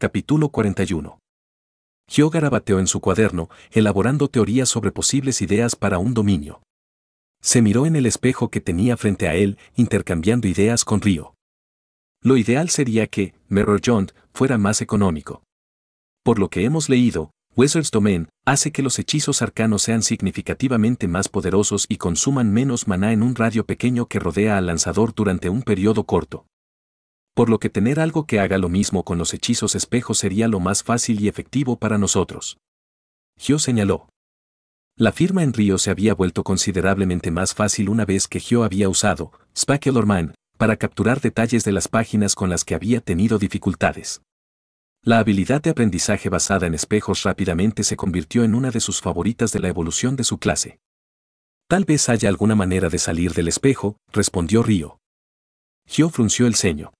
capítulo 41. Gio bateó en su cuaderno, elaborando teorías sobre posibles ideas para un dominio. Se miró en el espejo que tenía frente a él, intercambiando ideas con Río. Lo ideal sería que Mirror fuera más económico. Por lo que hemos leído, Wizard's Domain hace que los hechizos arcanos sean significativamente más poderosos y consuman menos maná en un radio pequeño que rodea al lanzador durante un periodo corto por lo que tener algo que haga lo mismo con los hechizos espejos sería lo más fácil y efectivo para nosotros. Gio señaló. La firma en Río se había vuelto considerablemente más fácil una vez que Gio había usado or para capturar detalles de las páginas con las que había tenido dificultades. La habilidad de aprendizaje basada en espejos rápidamente se convirtió en una de sus favoritas de la evolución de su clase. Tal vez haya alguna manera de salir del espejo, respondió Río. Gio frunció el ceño.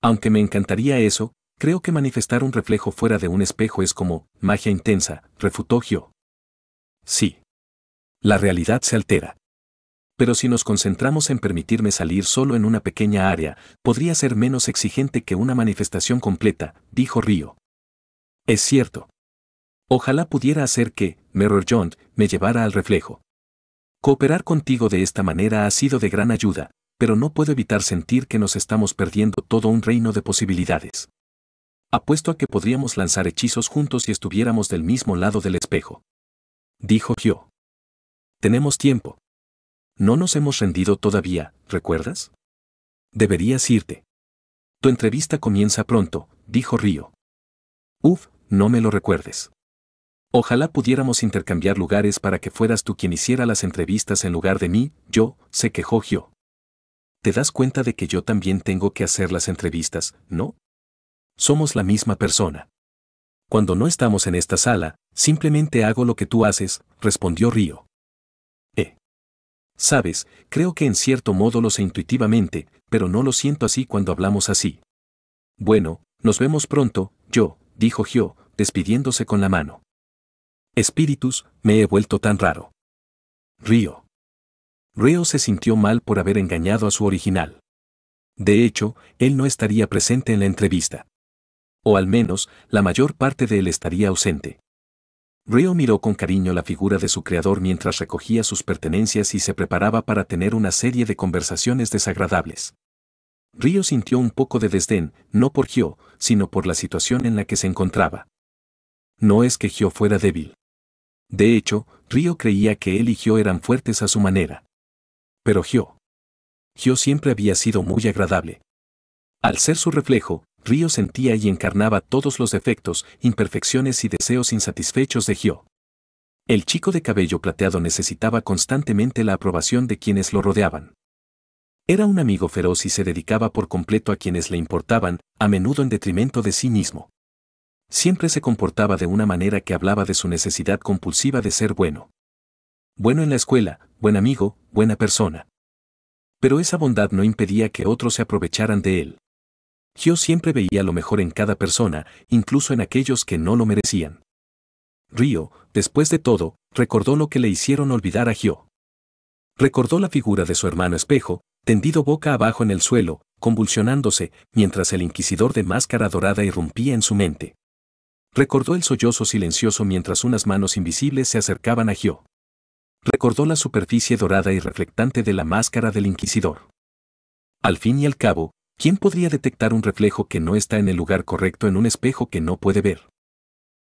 Aunque me encantaría eso, creo que manifestar un reflejo fuera de un espejo es como, magia intensa, refutogio. Sí. La realidad se altera. Pero si nos concentramos en permitirme salir solo en una pequeña área, podría ser menos exigente que una manifestación completa, dijo Río. Es cierto. Ojalá pudiera hacer que, Mirror John, me llevara al reflejo. Cooperar contigo de esta manera ha sido de gran ayuda, pero no puedo evitar sentir que nos estamos perdiendo todo un reino de posibilidades. Apuesto a que podríamos lanzar hechizos juntos si estuviéramos del mismo lado del espejo. Dijo Gio. Tenemos tiempo. No nos hemos rendido todavía, ¿recuerdas? Deberías irte. Tu entrevista comienza pronto, dijo Río. Uf, no me lo recuerdes. Ojalá pudiéramos intercambiar lugares para que fueras tú quien hiciera las entrevistas en lugar de mí, yo, se quejó Gio te das cuenta de que yo también tengo que hacer las entrevistas, ¿no? Somos la misma persona. Cuando no estamos en esta sala, simplemente hago lo que tú haces, respondió Río. Eh. Sabes, creo que en cierto modo lo sé intuitivamente, pero no lo siento así cuando hablamos así. Bueno, nos vemos pronto, yo, dijo Gio, despidiéndose con la mano. Espíritus, me he vuelto tan raro. Río. Ryo se sintió mal por haber engañado a su original. De hecho, él no estaría presente en la entrevista. O al menos, la mayor parte de él estaría ausente. Ryo miró con cariño la figura de su creador mientras recogía sus pertenencias y se preparaba para tener una serie de conversaciones desagradables. Río sintió un poco de desdén, no por Gio, sino por la situación en la que se encontraba. No es que Gio fuera débil. De hecho, Río creía que él y Gio eran fuertes a su manera pero Gio. Gio siempre había sido muy agradable. Al ser su reflejo, Río sentía y encarnaba todos los defectos, imperfecciones y deseos insatisfechos de Gio. El chico de cabello plateado necesitaba constantemente la aprobación de quienes lo rodeaban. Era un amigo feroz y se dedicaba por completo a quienes le importaban, a menudo en detrimento de sí mismo. Siempre se comportaba de una manera que hablaba de su necesidad compulsiva de ser bueno bueno en la escuela, buen amigo, buena persona. Pero esa bondad no impedía que otros se aprovecharan de él. Gio siempre veía lo mejor en cada persona, incluso en aquellos que no lo merecían. Río, después de todo, recordó lo que le hicieron olvidar a Gio. Recordó la figura de su hermano espejo, tendido boca abajo en el suelo, convulsionándose, mientras el inquisidor de máscara dorada irrumpía en su mente. Recordó el sollozo silencioso mientras unas manos invisibles se acercaban a Gio. Recordó la superficie dorada y reflectante de la máscara del inquisidor. Al fin y al cabo, ¿quién podría detectar un reflejo que no está en el lugar correcto en un espejo que no puede ver?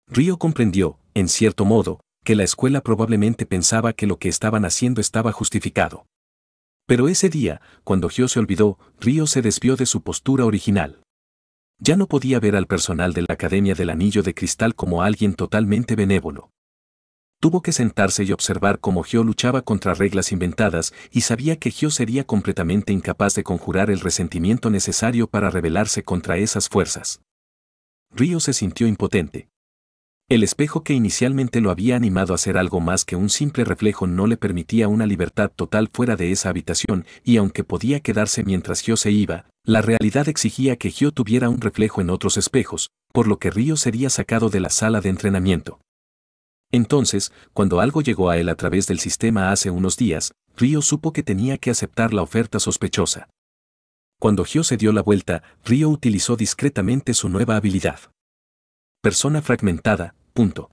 Río comprendió, en cierto modo, que la escuela probablemente pensaba que lo que estaban haciendo estaba justificado. Pero ese día, cuando Gio se olvidó, Río se desvió de su postura original. Ya no podía ver al personal de la Academia del Anillo de Cristal como alguien totalmente benévolo tuvo que sentarse y observar cómo Gio luchaba contra reglas inventadas y sabía que Gio sería completamente incapaz de conjurar el resentimiento necesario para rebelarse contra esas fuerzas. Río se sintió impotente. El espejo que inicialmente lo había animado a hacer algo más que un simple reflejo no le permitía una libertad total fuera de esa habitación, y aunque podía quedarse mientras Gio se iba, la realidad exigía que Gio tuviera un reflejo en otros espejos, por lo que Río sería sacado de la sala de entrenamiento. Entonces, cuando algo llegó a él a través del sistema hace unos días, Río supo que tenía que aceptar la oferta sospechosa. Cuando Gio se dio la vuelta, Río utilizó discretamente su nueva habilidad. Persona fragmentada, punto.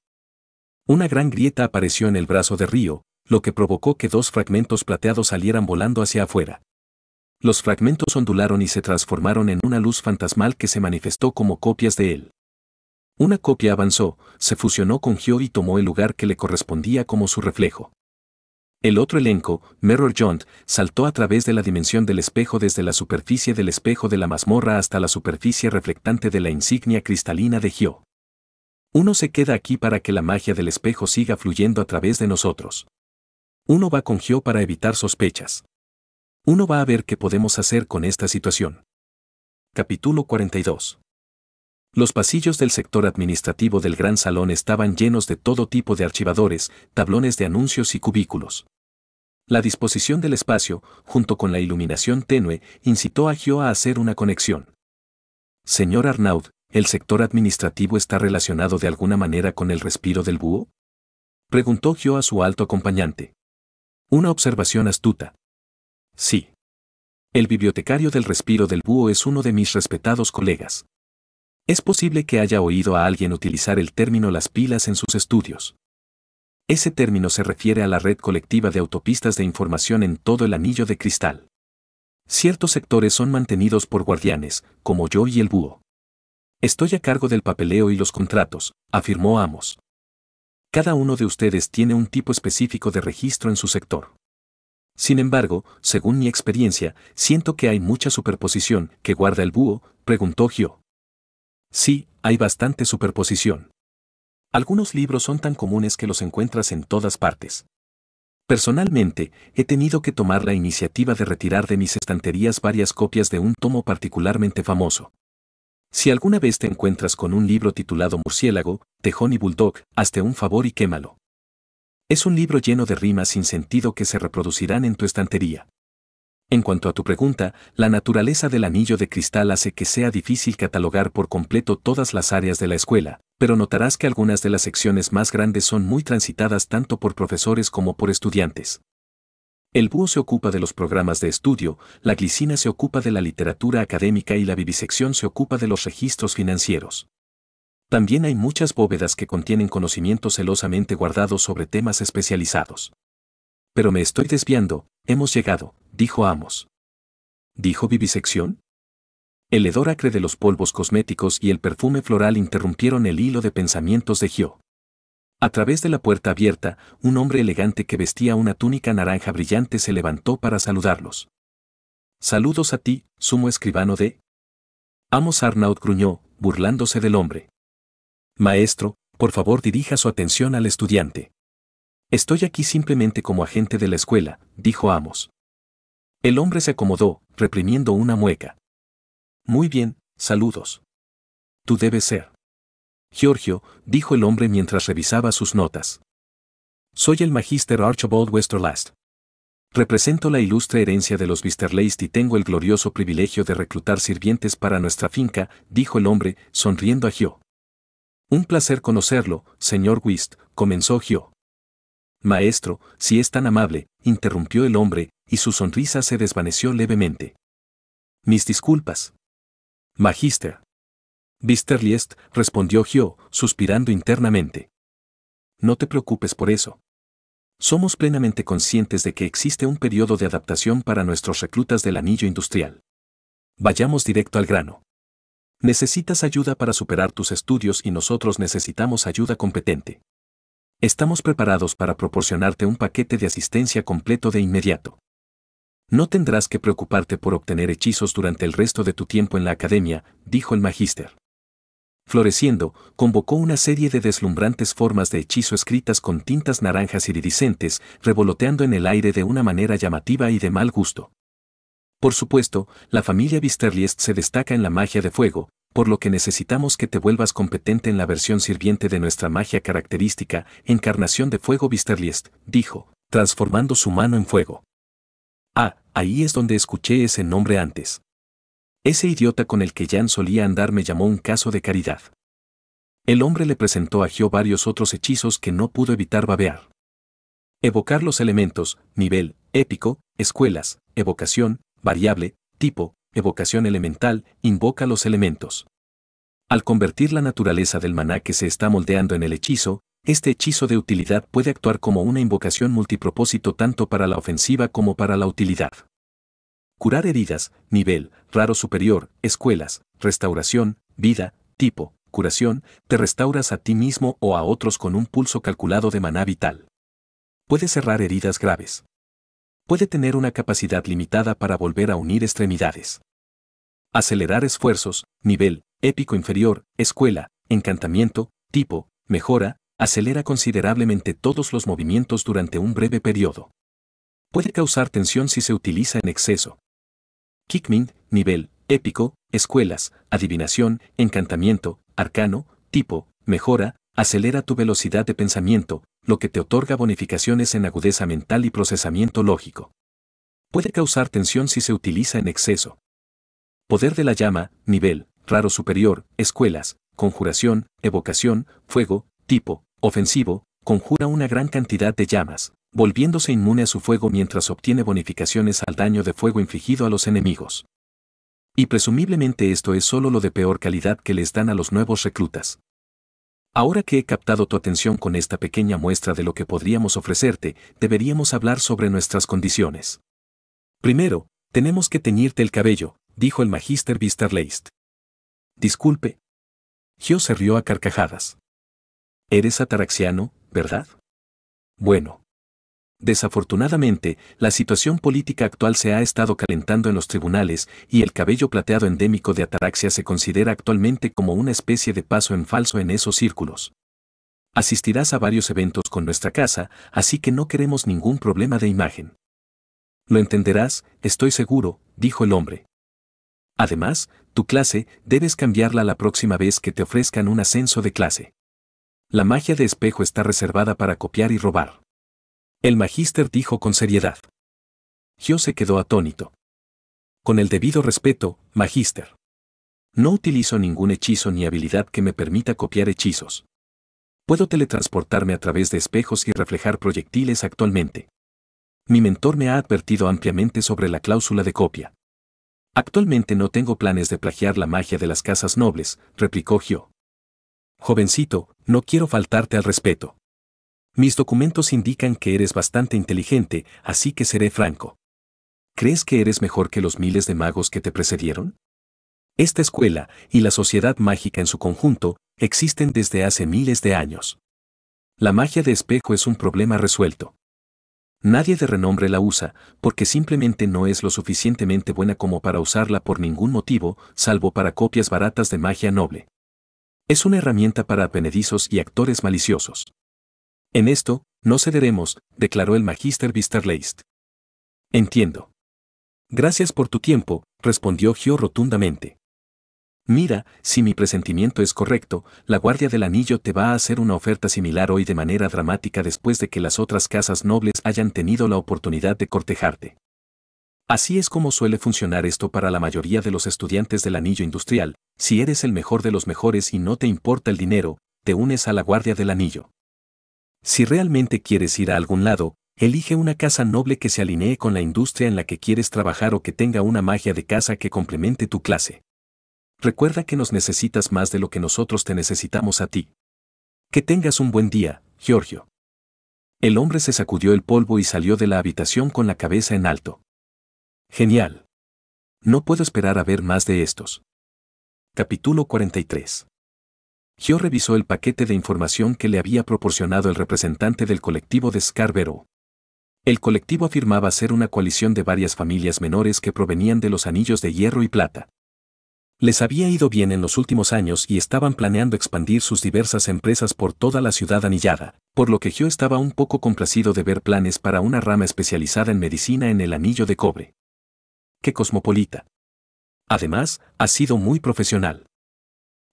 Una gran grieta apareció en el brazo de Río, lo que provocó que dos fragmentos plateados salieran volando hacia afuera. Los fragmentos ondularon y se transformaron en una luz fantasmal que se manifestó como copias de él. Una copia avanzó, se fusionó con Gio y tomó el lugar que le correspondía como su reflejo. El otro elenco, Mirror Jaunt, saltó a través de la dimensión del espejo desde la superficie del espejo de la mazmorra hasta la superficie reflectante de la insignia cristalina de Gio. Uno se queda aquí para que la magia del espejo siga fluyendo a través de nosotros. Uno va con Gio para evitar sospechas. Uno va a ver qué podemos hacer con esta situación. Capítulo 42. Los pasillos del sector administrativo del gran salón estaban llenos de todo tipo de archivadores, tablones de anuncios y cubículos. La disposición del espacio, junto con la iluminación tenue, incitó a Gio a hacer una conexión. Señor Arnaud, ¿el sector administrativo está relacionado de alguna manera con el respiro del búho? Preguntó Gio a su alto acompañante. Una observación astuta. Sí. El bibliotecario del respiro del búho es uno de mis respetados colegas. Es posible que haya oído a alguien utilizar el término las pilas en sus estudios. Ese término se refiere a la red colectiva de autopistas de información en todo el anillo de cristal. Ciertos sectores son mantenidos por guardianes, como yo y el búho. Estoy a cargo del papeleo y los contratos, afirmó Amos. Cada uno de ustedes tiene un tipo específico de registro en su sector. Sin embargo, según mi experiencia, siento que hay mucha superposición que guarda el búho, preguntó Gio. Sí, hay bastante superposición. Algunos libros son tan comunes que los encuentras en todas partes. Personalmente, he tenido que tomar la iniciativa de retirar de mis estanterías varias copias de un tomo particularmente famoso. Si alguna vez te encuentras con un libro titulado Murciélago, Tejón y Bulldog, hazte un favor y quémalo. Es un libro lleno de rimas sin sentido que se reproducirán en tu estantería. En cuanto a tu pregunta, la naturaleza del anillo de cristal hace que sea difícil catalogar por completo todas las áreas de la escuela, pero notarás que algunas de las secciones más grandes son muy transitadas tanto por profesores como por estudiantes. El búho se ocupa de los programas de estudio, la glicina se ocupa de la literatura académica y la vivisección se ocupa de los registros financieros. También hay muchas bóvedas que contienen conocimientos celosamente guardados sobre temas especializados. Pero me estoy desviando, hemos llegado, dijo Amos. ¿Dijo vivisección? El hedor acre de los polvos cosméticos y el perfume floral interrumpieron el hilo de pensamientos de Gio. A través de la puerta abierta, un hombre elegante que vestía una túnica naranja brillante se levantó para saludarlos. Saludos a ti, sumo escribano de... Amos Arnaud gruñó, burlándose del hombre. Maestro, por favor dirija su atención al estudiante. Estoy aquí simplemente como agente de la escuela, dijo Amos. El hombre se acomodó, reprimiendo una mueca. Muy bien, saludos. Tú debes ser. Giorgio, dijo el hombre mientras revisaba sus notas. Soy el magíster Archibald Westerlast. Represento la ilustre herencia de los Leist y tengo el glorioso privilegio de reclutar sirvientes para nuestra finca, dijo el hombre, sonriendo a Gio. Un placer conocerlo, señor Whist, comenzó Gio. Maestro, si es tan amable, interrumpió el hombre, y su sonrisa se desvaneció levemente. Mis disculpas. Magister. Visterliest, respondió Gio, suspirando internamente. No te preocupes por eso. Somos plenamente conscientes de que existe un periodo de adaptación para nuestros reclutas del anillo industrial. Vayamos directo al grano. Necesitas ayuda para superar tus estudios y nosotros necesitamos ayuda competente. Estamos preparados para proporcionarte un paquete de asistencia completo de inmediato. No tendrás que preocuparte por obtener hechizos durante el resto de tu tiempo en la academia, dijo el magíster. Floreciendo, convocó una serie de deslumbrantes formas de hechizo escritas con tintas naranjas iridiscentes, revoloteando en el aire de una manera llamativa y de mal gusto. Por supuesto, la familia Visterliest se destaca en la magia de fuego, por lo que necesitamos que te vuelvas competente en la versión sirviente de nuestra magia característica, Encarnación de Fuego Visterliest, dijo, transformando su mano en fuego. Ah, ahí es donde escuché ese nombre antes. Ese idiota con el que Jan solía andar me llamó un caso de caridad. El hombre le presentó a Gio varios otros hechizos que no pudo evitar babear. Evocar los elementos, nivel, épico, escuelas, evocación, variable, tipo, evocación elemental, invoca los elementos. Al convertir la naturaleza del maná que se está moldeando en el hechizo, este hechizo de utilidad puede actuar como una invocación multipropósito tanto para la ofensiva como para la utilidad. Curar heridas, nivel, raro superior, escuelas, restauración, vida, tipo, curación, te restauras a ti mismo o a otros con un pulso calculado de maná vital. Puede cerrar heridas graves. Puede tener una capacidad limitada para volver a unir extremidades. Acelerar esfuerzos, nivel, épico inferior, escuela, encantamiento, tipo, mejora, acelera considerablemente todos los movimientos durante un breve periodo. Puede causar tensión si se utiliza en exceso. Kickmin, nivel, épico, escuelas, adivinación, encantamiento, arcano, tipo, mejora, acelera tu velocidad de pensamiento, lo que te otorga bonificaciones en agudeza mental y procesamiento lógico. Puede causar tensión si se utiliza en exceso. Poder de la llama, nivel, raro superior, escuelas, conjuración, evocación, fuego, tipo, ofensivo, conjura una gran cantidad de llamas, volviéndose inmune a su fuego mientras obtiene bonificaciones al daño de fuego infligido a los enemigos. Y presumiblemente esto es solo lo de peor calidad que les dan a los nuevos reclutas. Ahora que he captado tu atención con esta pequeña muestra de lo que podríamos ofrecerte, deberíamos hablar sobre nuestras condiciones. Primero, tenemos que teñirte el cabello, dijo el magíster Leist. Disculpe. Gio se rió a carcajadas. Eres ataraxiano, ¿verdad? Bueno. Desafortunadamente, la situación política actual se ha estado calentando en los tribunales y el cabello plateado endémico de Ataraxia se considera actualmente como una especie de paso en falso en esos círculos. Asistirás a varios eventos con nuestra casa, así que no queremos ningún problema de imagen. Lo entenderás, estoy seguro, dijo el hombre. Además, tu clase debes cambiarla la próxima vez que te ofrezcan un ascenso de clase. La magia de espejo está reservada para copiar y robar. El magíster dijo con seriedad. Gio se quedó atónito. Con el debido respeto, magíster. No utilizo ningún hechizo ni habilidad que me permita copiar hechizos. Puedo teletransportarme a través de espejos y reflejar proyectiles actualmente. Mi mentor me ha advertido ampliamente sobre la cláusula de copia. Actualmente no tengo planes de plagiar la magia de las casas nobles, replicó Gio. Jovencito, no quiero faltarte al respeto. Mis documentos indican que eres bastante inteligente, así que seré franco. ¿Crees que eres mejor que los miles de magos que te precedieron? Esta escuela, y la sociedad mágica en su conjunto, existen desde hace miles de años. La magia de espejo es un problema resuelto. Nadie de renombre la usa, porque simplemente no es lo suficientemente buena como para usarla por ningún motivo, salvo para copias baratas de magia noble. Es una herramienta para apenedizos y actores maliciosos. En esto, no cederemos, declaró el magíster Visterleist. Entiendo. Gracias por tu tiempo, respondió Gio rotundamente. Mira, si mi presentimiento es correcto, la Guardia del Anillo te va a hacer una oferta similar hoy de manera dramática después de que las otras casas nobles hayan tenido la oportunidad de cortejarte. Así es como suele funcionar esto para la mayoría de los estudiantes del Anillo Industrial, si eres el mejor de los mejores y no te importa el dinero, te unes a la Guardia del Anillo. Si realmente quieres ir a algún lado, elige una casa noble que se alinee con la industria en la que quieres trabajar o que tenga una magia de casa que complemente tu clase. Recuerda que nos necesitas más de lo que nosotros te necesitamos a ti. Que tengas un buen día, Giorgio. El hombre se sacudió el polvo y salió de la habitación con la cabeza en alto. Genial. No puedo esperar a ver más de estos. Capítulo 43. Gio revisó el paquete de información que le había proporcionado el representante del colectivo de Scarborough. El colectivo afirmaba ser una coalición de varias familias menores que provenían de los anillos de hierro y plata. Les había ido bien en los últimos años y estaban planeando expandir sus diversas empresas por toda la ciudad anillada, por lo que Gio estaba un poco complacido de ver planes para una rama especializada en medicina en el anillo de cobre. ¡Qué cosmopolita! Además, ha sido muy profesional.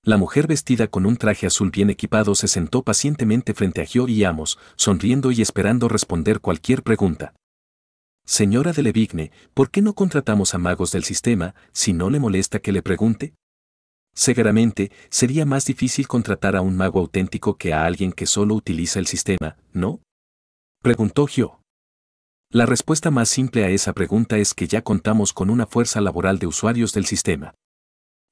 La mujer vestida con un traje azul bien equipado se sentó pacientemente frente a Gio y Amos, sonriendo y esperando responder cualquier pregunta. Señora de Levigne, ¿por qué no contratamos a magos del sistema si no le molesta que le pregunte? Seguramente, sería más difícil contratar a un mago auténtico que a alguien que solo utiliza el sistema, ¿no? Preguntó Gio. La respuesta más simple a esa pregunta es que ya contamos con una fuerza laboral de usuarios del sistema.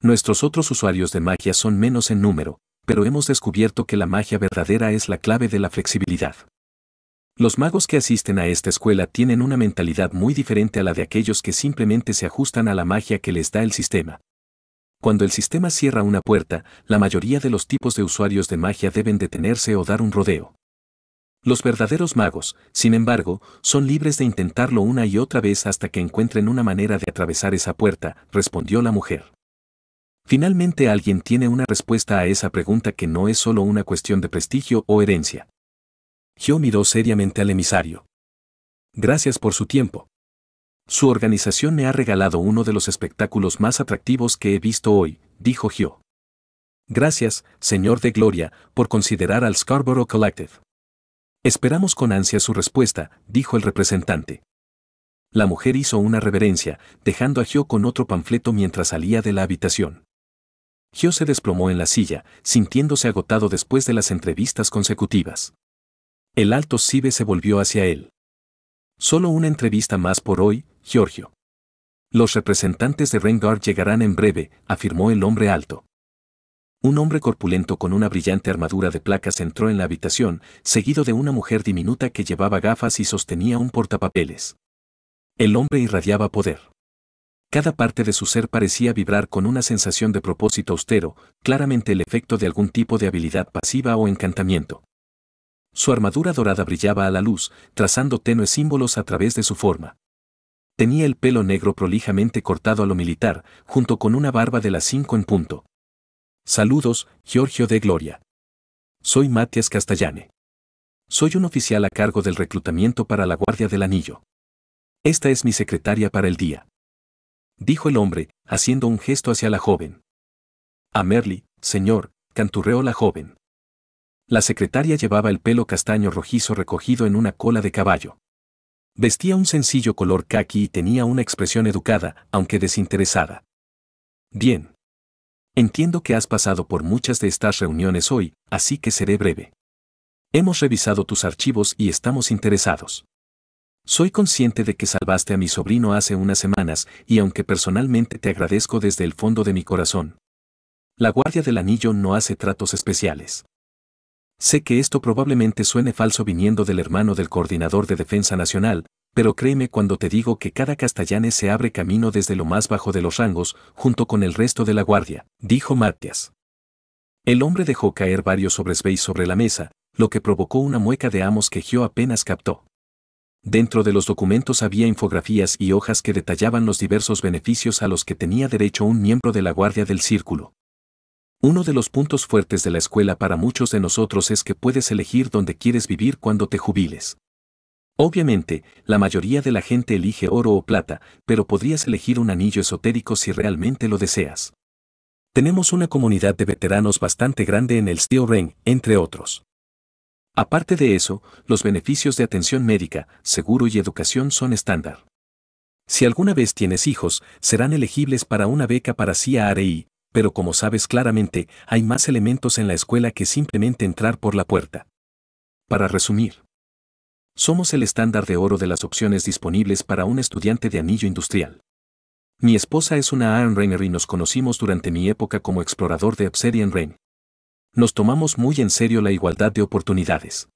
Nuestros otros usuarios de magia son menos en número, pero hemos descubierto que la magia verdadera es la clave de la flexibilidad. Los magos que asisten a esta escuela tienen una mentalidad muy diferente a la de aquellos que simplemente se ajustan a la magia que les da el sistema. Cuando el sistema cierra una puerta, la mayoría de los tipos de usuarios de magia deben detenerse o dar un rodeo. Los verdaderos magos, sin embargo, son libres de intentarlo una y otra vez hasta que encuentren una manera de atravesar esa puerta, respondió la mujer. Finalmente alguien tiene una respuesta a esa pregunta que no es solo una cuestión de prestigio o herencia. Gio miró seriamente al emisario. Gracias por su tiempo. Su organización me ha regalado uno de los espectáculos más atractivos que he visto hoy, dijo Hio. Gracias, señor de Gloria, por considerar al Scarborough Collective. Esperamos con ansia su respuesta, dijo el representante. La mujer hizo una reverencia, dejando a Gio con otro panfleto mientras salía de la habitación. Gio se desplomó en la silla, sintiéndose agotado después de las entrevistas consecutivas. El alto Cibe se volvió hacia él. Solo una entrevista más por hoy, Giorgio. Los representantes de Rengar llegarán en breve, afirmó el hombre alto. Un hombre corpulento con una brillante armadura de placas entró en la habitación, seguido de una mujer diminuta que llevaba gafas y sostenía un portapapeles. El hombre irradiaba poder. Cada parte de su ser parecía vibrar con una sensación de propósito austero, claramente el efecto de algún tipo de habilidad pasiva o encantamiento. Su armadura dorada brillaba a la luz, trazando tenues símbolos a través de su forma. Tenía el pelo negro prolijamente cortado a lo militar, junto con una barba de las cinco en punto. Saludos, Giorgio de Gloria. Soy Matias Castellane. Soy un oficial a cargo del reclutamiento para la Guardia del Anillo. Esta es mi secretaria para el día. Dijo el hombre, haciendo un gesto hacia la joven. A Merly, señor, canturreó la joven. La secretaria llevaba el pelo castaño rojizo recogido en una cola de caballo. Vestía un sencillo color kaki y tenía una expresión educada, aunque desinteresada. Bien. Entiendo que has pasado por muchas de estas reuniones hoy, así que seré breve. Hemos revisado tus archivos y estamos interesados. Soy consciente de que salvaste a mi sobrino hace unas semanas y aunque personalmente te agradezco desde el fondo de mi corazón. La Guardia del Anillo no hace tratos especiales. Sé que esto probablemente suene falso viniendo del hermano del coordinador de Defensa Nacional, pero créeme cuando te digo que cada Castellanes se abre camino desde lo más bajo de los rangos, junto con el resto de la guardia, dijo Matias. El hombre dejó caer varios sobresbeis sobre la mesa, lo que provocó una mueca de amos que Gio apenas captó. Dentro de los documentos había infografías y hojas que detallaban los diversos beneficios a los que tenía derecho un miembro de la Guardia del Círculo. Uno de los puntos fuertes de la escuela para muchos de nosotros es que puedes elegir dónde quieres vivir cuando te jubiles. Obviamente, la mayoría de la gente elige oro o plata, pero podrías elegir un anillo esotérico si realmente lo deseas. Tenemos una comunidad de veteranos bastante grande en el Steel Ring, entre otros. Aparte de eso, los beneficios de atención médica, seguro y educación son estándar. Si alguna vez tienes hijos, serán elegibles para una beca para CARI, pero como sabes claramente, hay más elementos en la escuela que simplemente entrar por la puerta. Para resumir, somos el estándar de oro de las opciones disponibles para un estudiante de anillo industrial. Mi esposa es una Iron Rainer y nos conocimos durante mi época como explorador de Obsidian Rain. Nos tomamos muy en serio la igualdad de oportunidades.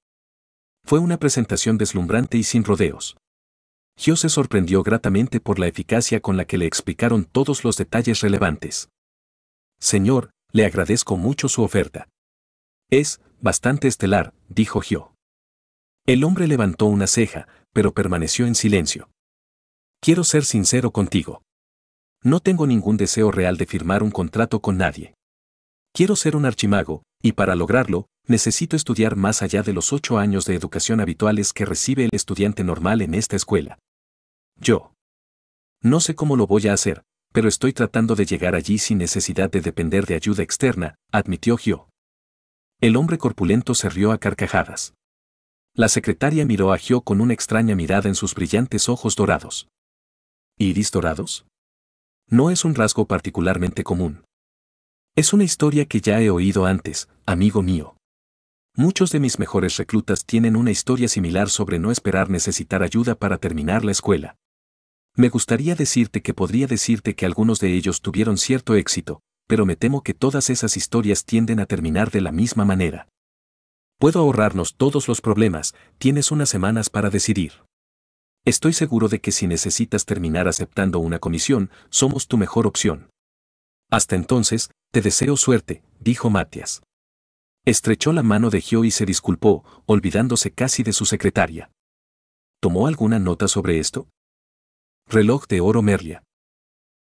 Fue una presentación deslumbrante y sin rodeos. Yo se sorprendió gratamente por la eficacia con la que le explicaron todos los detalles relevantes. Señor, le agradezco mucho su oferta. Es bastante estelar, dijo Gio. El hombre levantó una ceja, pero permaneció en silencio. Quiero ser sincero contigo. No tengo ningún deseo real de firmar un contrato con nadie. Quiero ser un archimago, y para lograrlo, necesito estudiar más allá de los ocho años de educación habituales que recibe el estudiante normal en esta escuela. Yo. No sé cómo lo voy a hacer, pero estoy tratando de llegar allí sin necesidad de depender de ayuda externa, admitió Gio. El hombre corpulento se rió a carcajadas. La secretaria miró a Gio con una extraña mirada en sus brillantes ojos dorados. ¿Iris dorados? No es un rasgo particularmente común. Es una historia que ya he oído antes, amigo mío. Muchos de mis mejores reclutas tienen una historia similar sobre no esperar necesitar ayuda para terminar la escuela. Me gustaría decirte que podría decirte que algunos de ellos tuvieron cierto éxito, pero me temo que todas esas historias tienden a terminar de la misma manera. Puedo ahorrarnos todos los problemas, tienes unas semanas para decidir. Estoy seguro de que si necesitas terminar aceptando una comisión, somos tu mejor opción. Hasta entonces, te deseo suerte, dijo Matias. Estrechó la mano de Gio y se disculpó, olvidándose casi de su secretaria. ¿Tomó alguna nota sobre esto? Reloj de oro Merlia.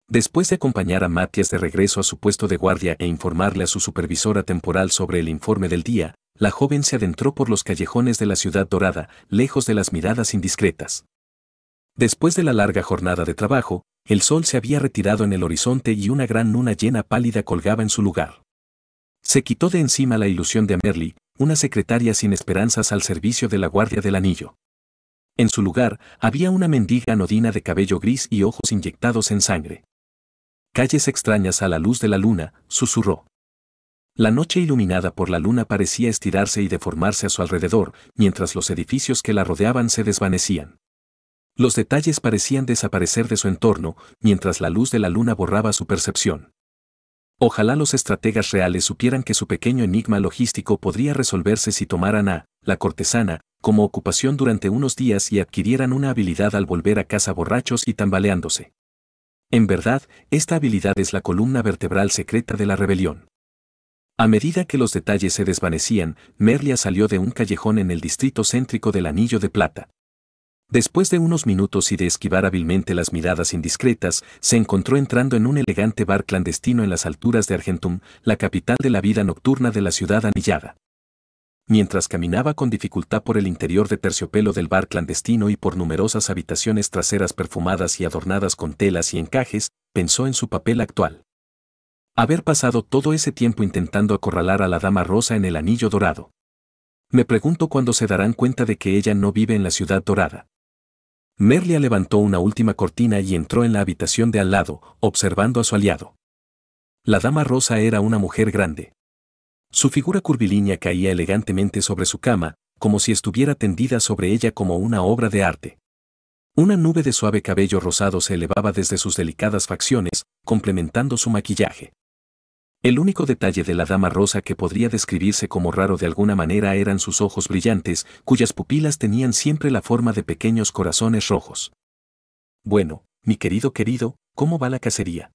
Después de acompañar a Matias de regreso a su puesto de guardia e informarle a su supervisora temporal sobre el informe del día, la joven se adentró por los callejones de la ciudad dorada, lejos de las miradas indiscretas. Después de la larga jornada de trabajo, el sol se había retirado en el horizonte y una gran luna llena pálida colgaba en su lugar. Se quitó de encima la ilusión de Merly, una secretaria sin esperanzas al servicio de la Guardia del Anillo. En su lugar, había una mendiga nodina de cabello gris y ojos inyectados en sangre. Calles extrañas a la luz de la luna, susurró. La noche iluminada por la luna parecía estirarse y deformarse a su alrededor, mientras los edificios que la rodeaban se desvanecían. Los detalles parecían desaparecer de su entorno, mientras la luz de la luna borraba su percepción. Ojalá los estrategas reales supieran que su pequeño enigma logístico podría resolverse si tomaran a la cortesana como ocupación durante unos días y adquirieran una habilidad al volver a casa borrachos y tambaleándose. En verdad, esta habilidad es la columna vertebral secreta de la rebelión. A medida que los detalles se desvanecían, Merlia salió de un callejón en el distrito céntrico del Anillo de Plata. Después de unos minutos y de esquivar hábilmente las miradas indiscretas, se encontró entrando en un elegante bar clandestino en las alturas de Argentum, la capital de la vida nocturna de la ciudad anillada mientras caminaba con dificultad por el interior de terciopelo del bar clandestino y por numerosas habitaciones traseras perfumadas y adornadas con telas y encajes, pensó en su papel actual. Haber pasado todo ese tiempo intentando acorralar a la dama rosa en el anillo dorado. Me pregunto cuándo se darán cuenta de que ella no vive en la ciudad dorada. Merlia levantó una última cortina y entró en la habitación de al lado, observando a su aliado. La dama rosa era una mujer grande, su figura curvilínea caía elegantemente sobre su cama, como si estuviera tendida sobre ella como una obra de arte. Una nube de suave cabello rosado se elevaba desde sus delicadas facciones, complementando su maquillaje. El único detalle de la dama rosa que podría describirse como raro de alguna manera eran sus ojos brillantes, cuyas pupilas tenían siempre la forma de pequeños corazones rojos. Bueno, mi querido querido, ¿cómo va la cacería?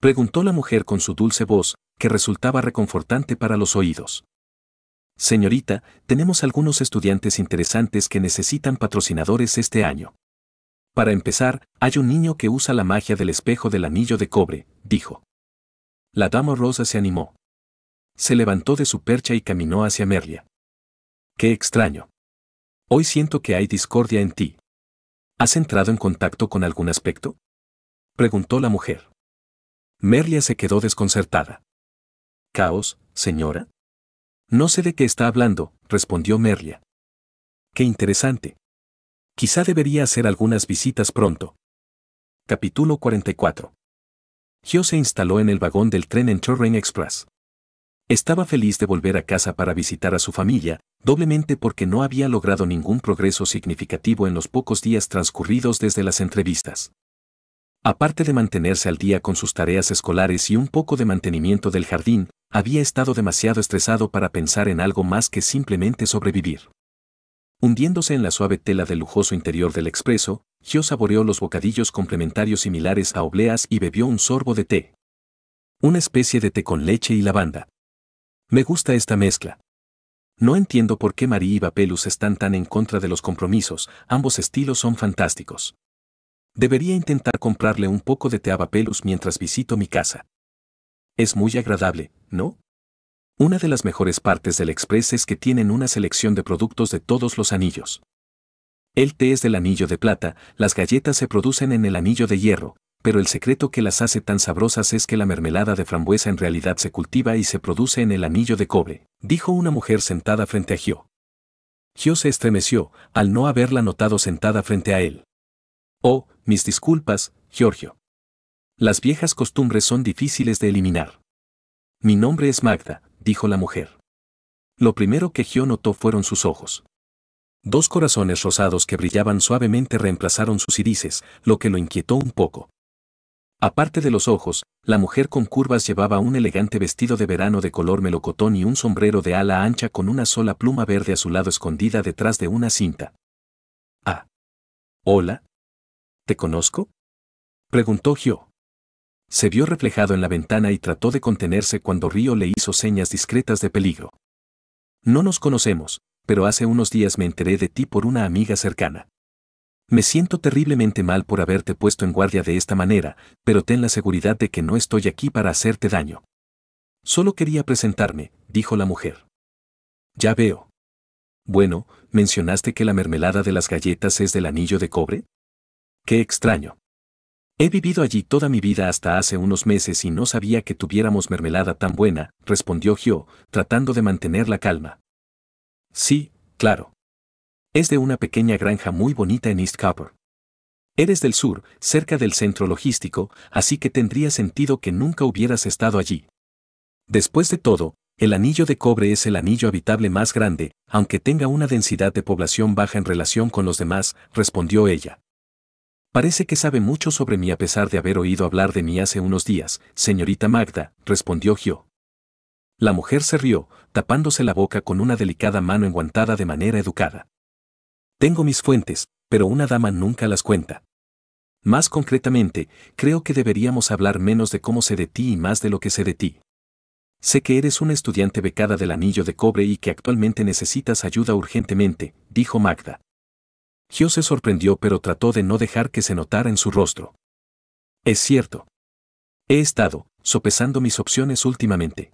Preguntó la mujer con su dulce voz, que resultaba reconfortante para los oídos. Señorita, tenemos algunos estudiantes interesantes que necesitan patrocinadores este año. Para empezar, hay un niño que usa la magia del espejo del anillo de cobre, dijo. La dama rosa se animó. Se levantó de su percha y caminó hacia Merlia. Qué extraño. Hoy siento que hay discordia en ti. ¿Has entrado en contacto con algún aspecto? Preguntó la mujer. Merlia se quedó desconcertada. ¿Caos, señora? No sé de qué está hablando, respondió Merlia. Qué interesante. Quizá debería hacer algunas visitas pronto. Capítulo 44. Gio se instaló en el vagón del tren en Chorren Express. Estaba feliz de volver a casa para visitar a su familia, doblemente porque no había logrado ningún progreso significativo en los pocos días transcurridos desde las entrevistas. Aparte de mantenerse al día con sus tareas escolares y un poco de mantenimiento del jardín, había estado demasiado estresado para pensar en algo más que simplemente sobrevivir. Hundiéndose en la suave tela del lujoso interior del expreso, Gio saboreó los bocadillos complementarios similares a obleas y bebió un sorbo de té. Una especie de té con leche y lavanda. Me gusta esta mezcla. No entiendo por qué Marie y Vapelus están tan en contra de los compromisos, ambos estilos son fantásticos. Debería intentar comprarle un poco de té a Vapelus mientras visito mi casa. Es muy agradable, ¿no? Una de las mejores partes del Express es que tienen una selección de productos de todos los anillos. El té es del anillo de plata, las galletas se producen en el anillo de hierro, pero el secreto que las hace tan sabrosas es que la mermelada de frambuesa en realidad se cultiva y se produce en el anillo de cobre, dijo una mujer sentada frente a Gio. Gio se estremeció al no haberla notado sentada frente a él. Oh, mis disculpas, Giorgio. Las viejas costumbres son difíciles de eliminar. Mi nombre es Magda, dijo la mujer. Lo primero que Gio notó fueron sus ojos. Dos corazones rosados que brillaban suavemente reemplazaron sus irises, lo que lo inquietó un poco. Aparte de los ojos, la mujer con curvas llevaba un elegante vestido de verano de color melocotón y un sombrero de ala ancha con una sola pluma verde a su lado escondida detrás de una cinta. Ah. Hola. ¿Te conozco? preguntó Gio. Se vio reflejado en la ventana y trató de contenerse cuando Río le hizo señas discretas de peligro. No nos conocemos, pero hace unos días me enteré de ti por una amiga cercana. Me siento terriblemente mal por haberte puesto en guardia de esta manera, pero ten la seguridad de que no estoy aquí para hacerte daño. Solo quería presentarme, dijo la mujer. Ya veo. Bueno, mencionaste que la mermelada de las galletas es del anillo de cobre. Qué extraño. He vivido allí toda mi vida hasta hace unos meses y no sabía que tuviéramos mermelada tan buena, respondió Gio, tratando de mantener la calma. Sí, claro. Es de una pequeña granja muy bonita en East Copper. Eres del sur, cerca del centro logístico, así que tendría sentido que nunca hubieras estado allí. Después de todo, el anillo de cobre es el anillo habitable más grande, aunque tenga una densidad de población baja en relación con los demás, respondió ella. Parece que sabe mucho sobre mí a pesar de haber oído hablar de mí hace unos días, señorita Magda, respondió Gio. La mujer se rió, tapándose la boca con una delicada mano enguantada de manera educada. Tengo mis fuentes, pero una dama nunca las cuenta. Más concretamente, creo que deberíamos hablar menos de cómo sé de ti y más de lo que sé de ti. Sé que eres una estudiante becada del anillo de cobre y que actualmente necesitas ayuda urgentemente, dijo Magda. Gio se sorprendió pero trató de no dejar que se notara en su rostro. Es cierto. He estado, sopesando mis opciones últimamente.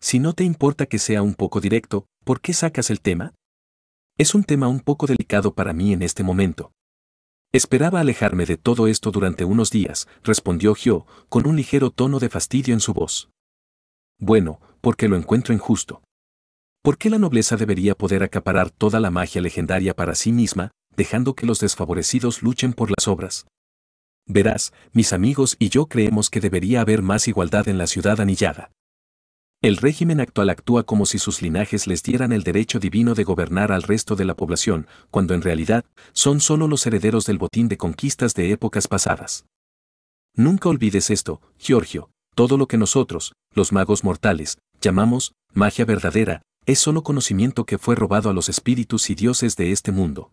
Si no te importa que sea un poco directo, ¿por qué sacas el tema? Es un tema un poco delicado para mí en este momento. Esperaba alejarme de todo esto durante unos días, respondió Gio, con un ligero tono de fastidio en su voz. Bueno, porque lo encuentro injusto. ¿Por qué la nobleza debería poder acaparar toda la magia legendaria para sí misma, dejando que los desfavorecidos luchen por las obras. Verás, mis amigos y yo creemos que debería haber más igualdad en la ciudad anillada. El régimen actual actúa como si sus linajes les dieran el derecho divino de gobernar al resto de la población, cuando en realidad son solo los herederos del botín de conquistas de épocas pasadas. Nunca olvides esto, Giorgio, todo lo que nosotros, los magos mortales, llamamos magia verdadera, es solo conocimiento que fue robado a los espíritus y dioses de este mundo.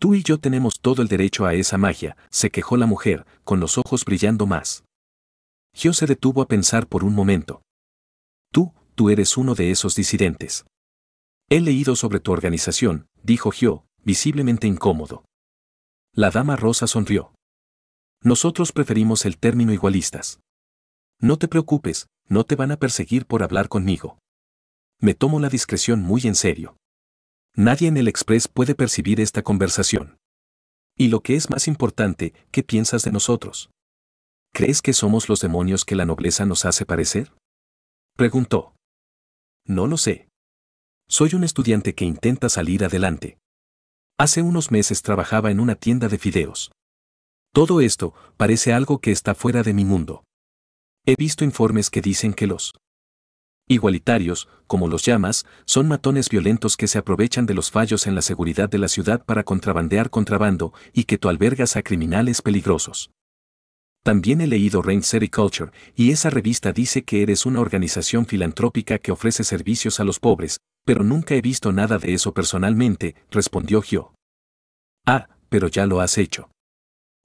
Tú y yo tenemos todo el derecho a esa magia, se quejó la mujer, con los ojos brillando más. Gio se detuvo a pensar por un momento. Tú, tú eres uno de esos disidentes. He leído sobre tu organización, dijo Gio, visiblemente incómodo. La dama rosa sonrió. Nosotros preferimos el término igualistas. No te preocupes, no te van a perseguir por hablar conmigo. Me tomo la discreción muy en serio. Nadie en el Express puede percibir esta conversación. Y lo que es más importante, ¿qué piensas de nosotros? ¿Crees que somos los demonios que la nobleza nos hace parecer? Preguntó. No lo sé. Soy un estudiante que intenta salir adelante. Hace unos meses trabajaba en una tienda de fideos. Todo esto parece algo que está fuera de mi mundo. He visto informes que dicen que los Igualitarios, como los llamas, son matones violentos que se aprovechan de los fallos en la seguridad de la ciudad para contrabandear contrabando y que tú albergas a criminales peligrosos. También he leído Rain City Culture, y esa revista dice que eres una organización filantrópica que ofrece servicios a los pobres, pero nunca he visto nada de eso personalmente, respondió Gio. Ah, pero ya lo has hecho.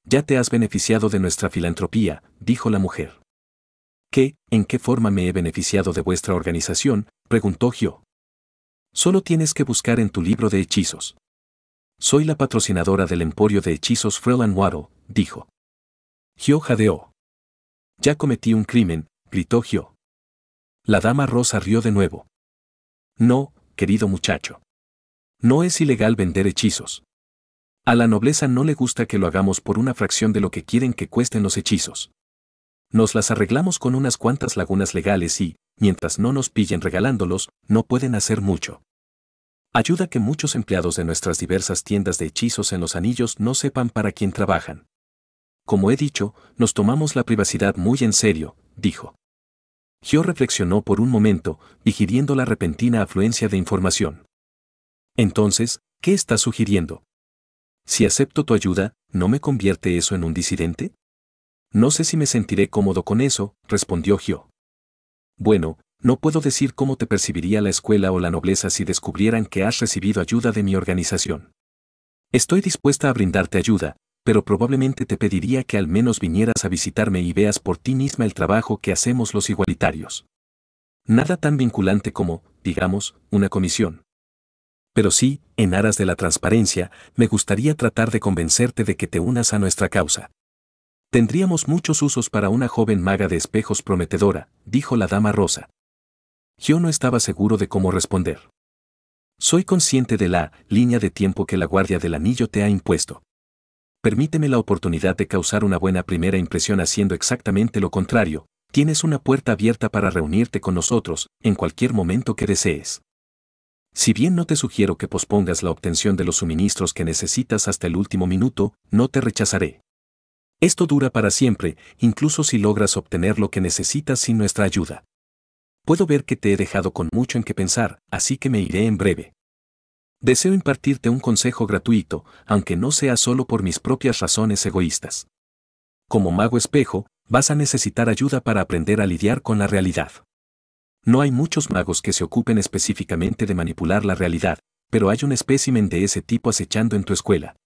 Ya te has beneficiado de nuestra filantropía, dijo la mujer. ¿Qué, en qué forma me he beneficiado de vuestra organización? preguntó Gio. Solo tienes que buscar en tu libro de hechizos. Soy la patrocinadora del emporio de hechizos Freelan Waddle, dijo. Gio jadeó. Ya cometí un crimen, gritó Gio. La dama rosa rió de nuevo. No, querido muchacho. No es ilegal vender hechizos. A la nobleza no le gusta que lo hagamos por una fracción de lo que quieren que cuesten los hechizos nos las arreglamos con unas cuantas lagunas legales y, mientras no nos pillen regalándolos, no pueden hacer mucho. Ayuda que muchos empleados de nuestras diversas tiendas de hechizos en los anillos no sepan para quién trabajan. Como he dicho, nos tomamos la privacidad muy en serio, dijo. Gio reflexionó por un momento, digiriendo la repentina afluencia de información. Entonces, ¿qué estás sugiriendo? Si acepto tu ayuda, ¿no me convierte eso en un disidente? No sé si me sentiré cómodo con eso, respondió Gio. Bueno, no puedo decir cómo te percibiría la escuela o la nobleza si descubrieran que has recibido ayuda de mi organización. Estoy dispuesta a brindarte ayuda, pero probablemente te pediría que al menos vinieras a visitarme y veas por ti misma el trabajo que hacemos los igualitarios. Nada tan vinculante como, digamos, una comisión. Pero sí, en aras de la transparencia, me gustaría tratar de convencerte de que te unas a nuestra causa. Tendríamos muchos usos para una joven maga de espejos prometedora, dijo la dama rosa. Yo no estaba seguro de cómo responder. Soy consciente de la línea de tiempo que la Guardia del Anillo te ha impuesto. Permíteme la oportunidad de causar una buena primera impresión haciendo exactamente lo contrario. Tienes una puerta abierta para reunirte con nosotros, en cualquier momento que desees. Si bien no te sugiero que pospongas la obtención de los suministros que necesitas hasta el último minuto, no te rechazaré. Esto dura para siempre, incluso si logras obtener lo que necesitas sin nuestra ayuda. Puedo ver que te he dejado con mucho en qué pensar, así que me iré en breve. Deseo impartirte un consejo gratuito, aunque no sea solo por mis propias razones egoístas. Como mago espejo, vas a necesitar ayuda para aprender a lidiar con la realidad. No hay muchos magos que se ocupen específicamente de manipular la realidad, pero hay un espécimen de ese tipo acechando en tu escuela,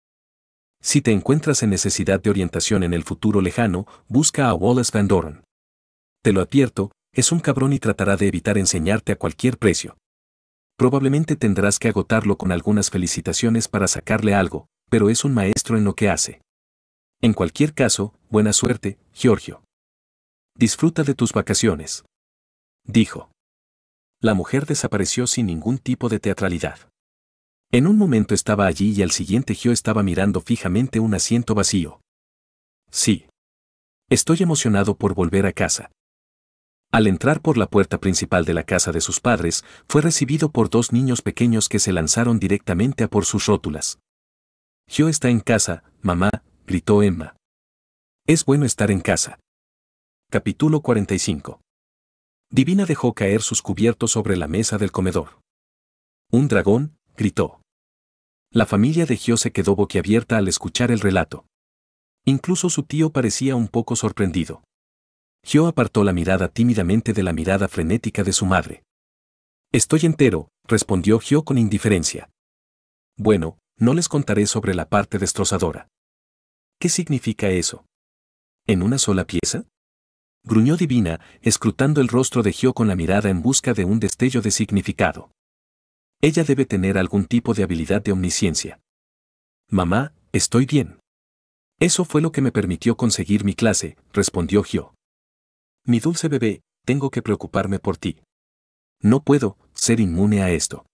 si te encuentras en necesidad de orientación en el futuro lejano, busca a Wallace Van Doren. Te lo advierto, es un cabrón y tratará de evitar enseñarte a cualquier precio. Probablemente tendrás que agotarlo con algunas felicitaciones para sacarle algo, pero es un maestro en lo que hace. En cualquier caso, buena suerte, Giorgio. Disfruta de tus vacaciones. Dijo. La mujer desapareció sin ningún tipo de teatralidad. En un momento estaba allí y al siguiente Gio estaba mirando fijamente un asiento vacío. Sí. Estoy emocionado por volver a casa. Al entrar por la puerta principal de la casa de sus padres, fue recibido por dos niños pequeños que se lanzaron directamente a por sus rótulas. Gio está en casa, mamá, gritó Emma. Es bueno estar en casa. Capítulo 45. Divina dejó caer sus cubiertos sobre la mesa del comedor. Un dragón, gritó. La familia de Gio se quedó boquiabierta al escuchar el relato. Incluso su tío parecía un poco sorprendido. Gio apartó la mirada tímidamente de la mirada frenética de su madre. Estoy entero, respondió Gio con indiferencia. Bueno, no les contaré sobre la parte destrozadora. ¿Qué significa eso? ¿En una sola pieza? Gruñó Divina, escrutando el rostro de Gio con la mirada en busca de un destello de significado. Ella debe tener algún tipo de habilidad de omnisciencia. Mamá, estoy bien. Eso fue lo que me permitió conseguir mi clase, respondió Gio. Mi dulce bebé, tengo que preocuparme por ti. No puedo ser inmune a esto.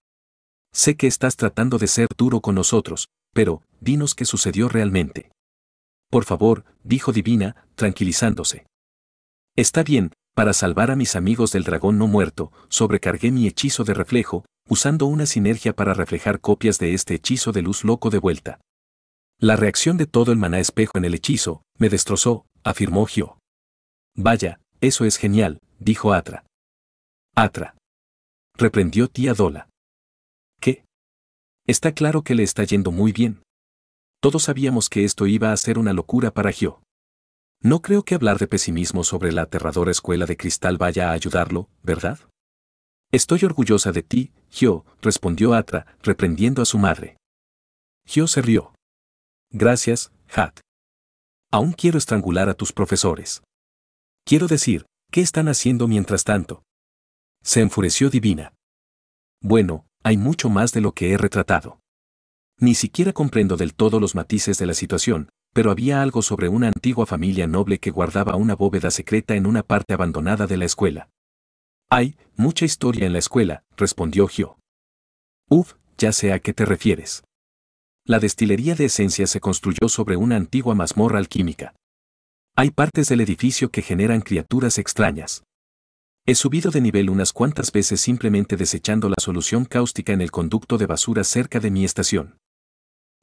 Sé que estás tratando de ser duro con nosotros, pero, dinos qué sucedió realmente. Por favor, dijo Divina, tranquilizándose. Está bien, para salvar a mis amigos del dragón no muerto, sobrecargué mi hechizo de reflejo, usando una sinergia para reflejar copias de este hechizo de luz loco de vuelta. La reacción de todo el maná espejo en el hechizo, me destrozó, afirmó Gio. Vaya, eso es genial, dijo Atra. Atra. Reprendió tía Dola. ¿Qué? Está claro que le está yendo muy bien. Todos sabíamos que esto iba a ser una locura para Gio. No creo que hablar de pesimismo sobre la aterradora escuela de cristal vaya a ayudarlo, ¿verdad? Estoy orgullosa de ti, Gio, respondió Atra, reprendiendo a su madre. Gio se rió. Gracias, Hat. Aún quiero estrangular a tus profesores. Quiero decir, ¿qué están haciendo mientras tanto? Se enfureció Divina. Bueno, hay mucho más de lo que he retratado. Ni siquiera comprendo del todo los matices de la situación, pero había algo sobre una antigua familia noble que guardaba una bóveda secreta en una parte abandonada de la escuela. Hay mucha historia en la escuela, respondió Gio. Uf, ya sé a qué te refieres. La destilería de esencia se construyó sobre una antigua mazmorra alquímica. Hay partes del edificio que generan criaturas extrañas. He subido de nivel unas cuantas veces simplemente desechando la solución cáustica en el conducto de basura cerca de mi estación.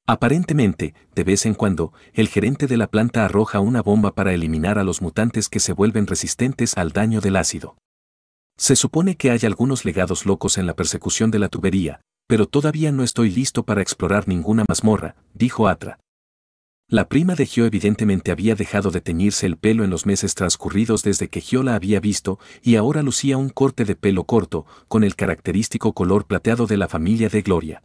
Aparentemente, de vez en cuando, el gerente de la planta arroja una bomba para eliminar a los mutantes que se vuelven resistentes al daño del ácido. Se supone que hay algunos legados locos en la persecución de la tubería, pero todavía no estoy listo para explorar ninguna mazmorra, dijo Atra. La prima de Gio evidentemente había dejado de teñirse el pelo en los meses transcurridos desde que Gio la había visto y ahora lucía un corte de pelo corto, con el característico color plateado de la familia de Gloria.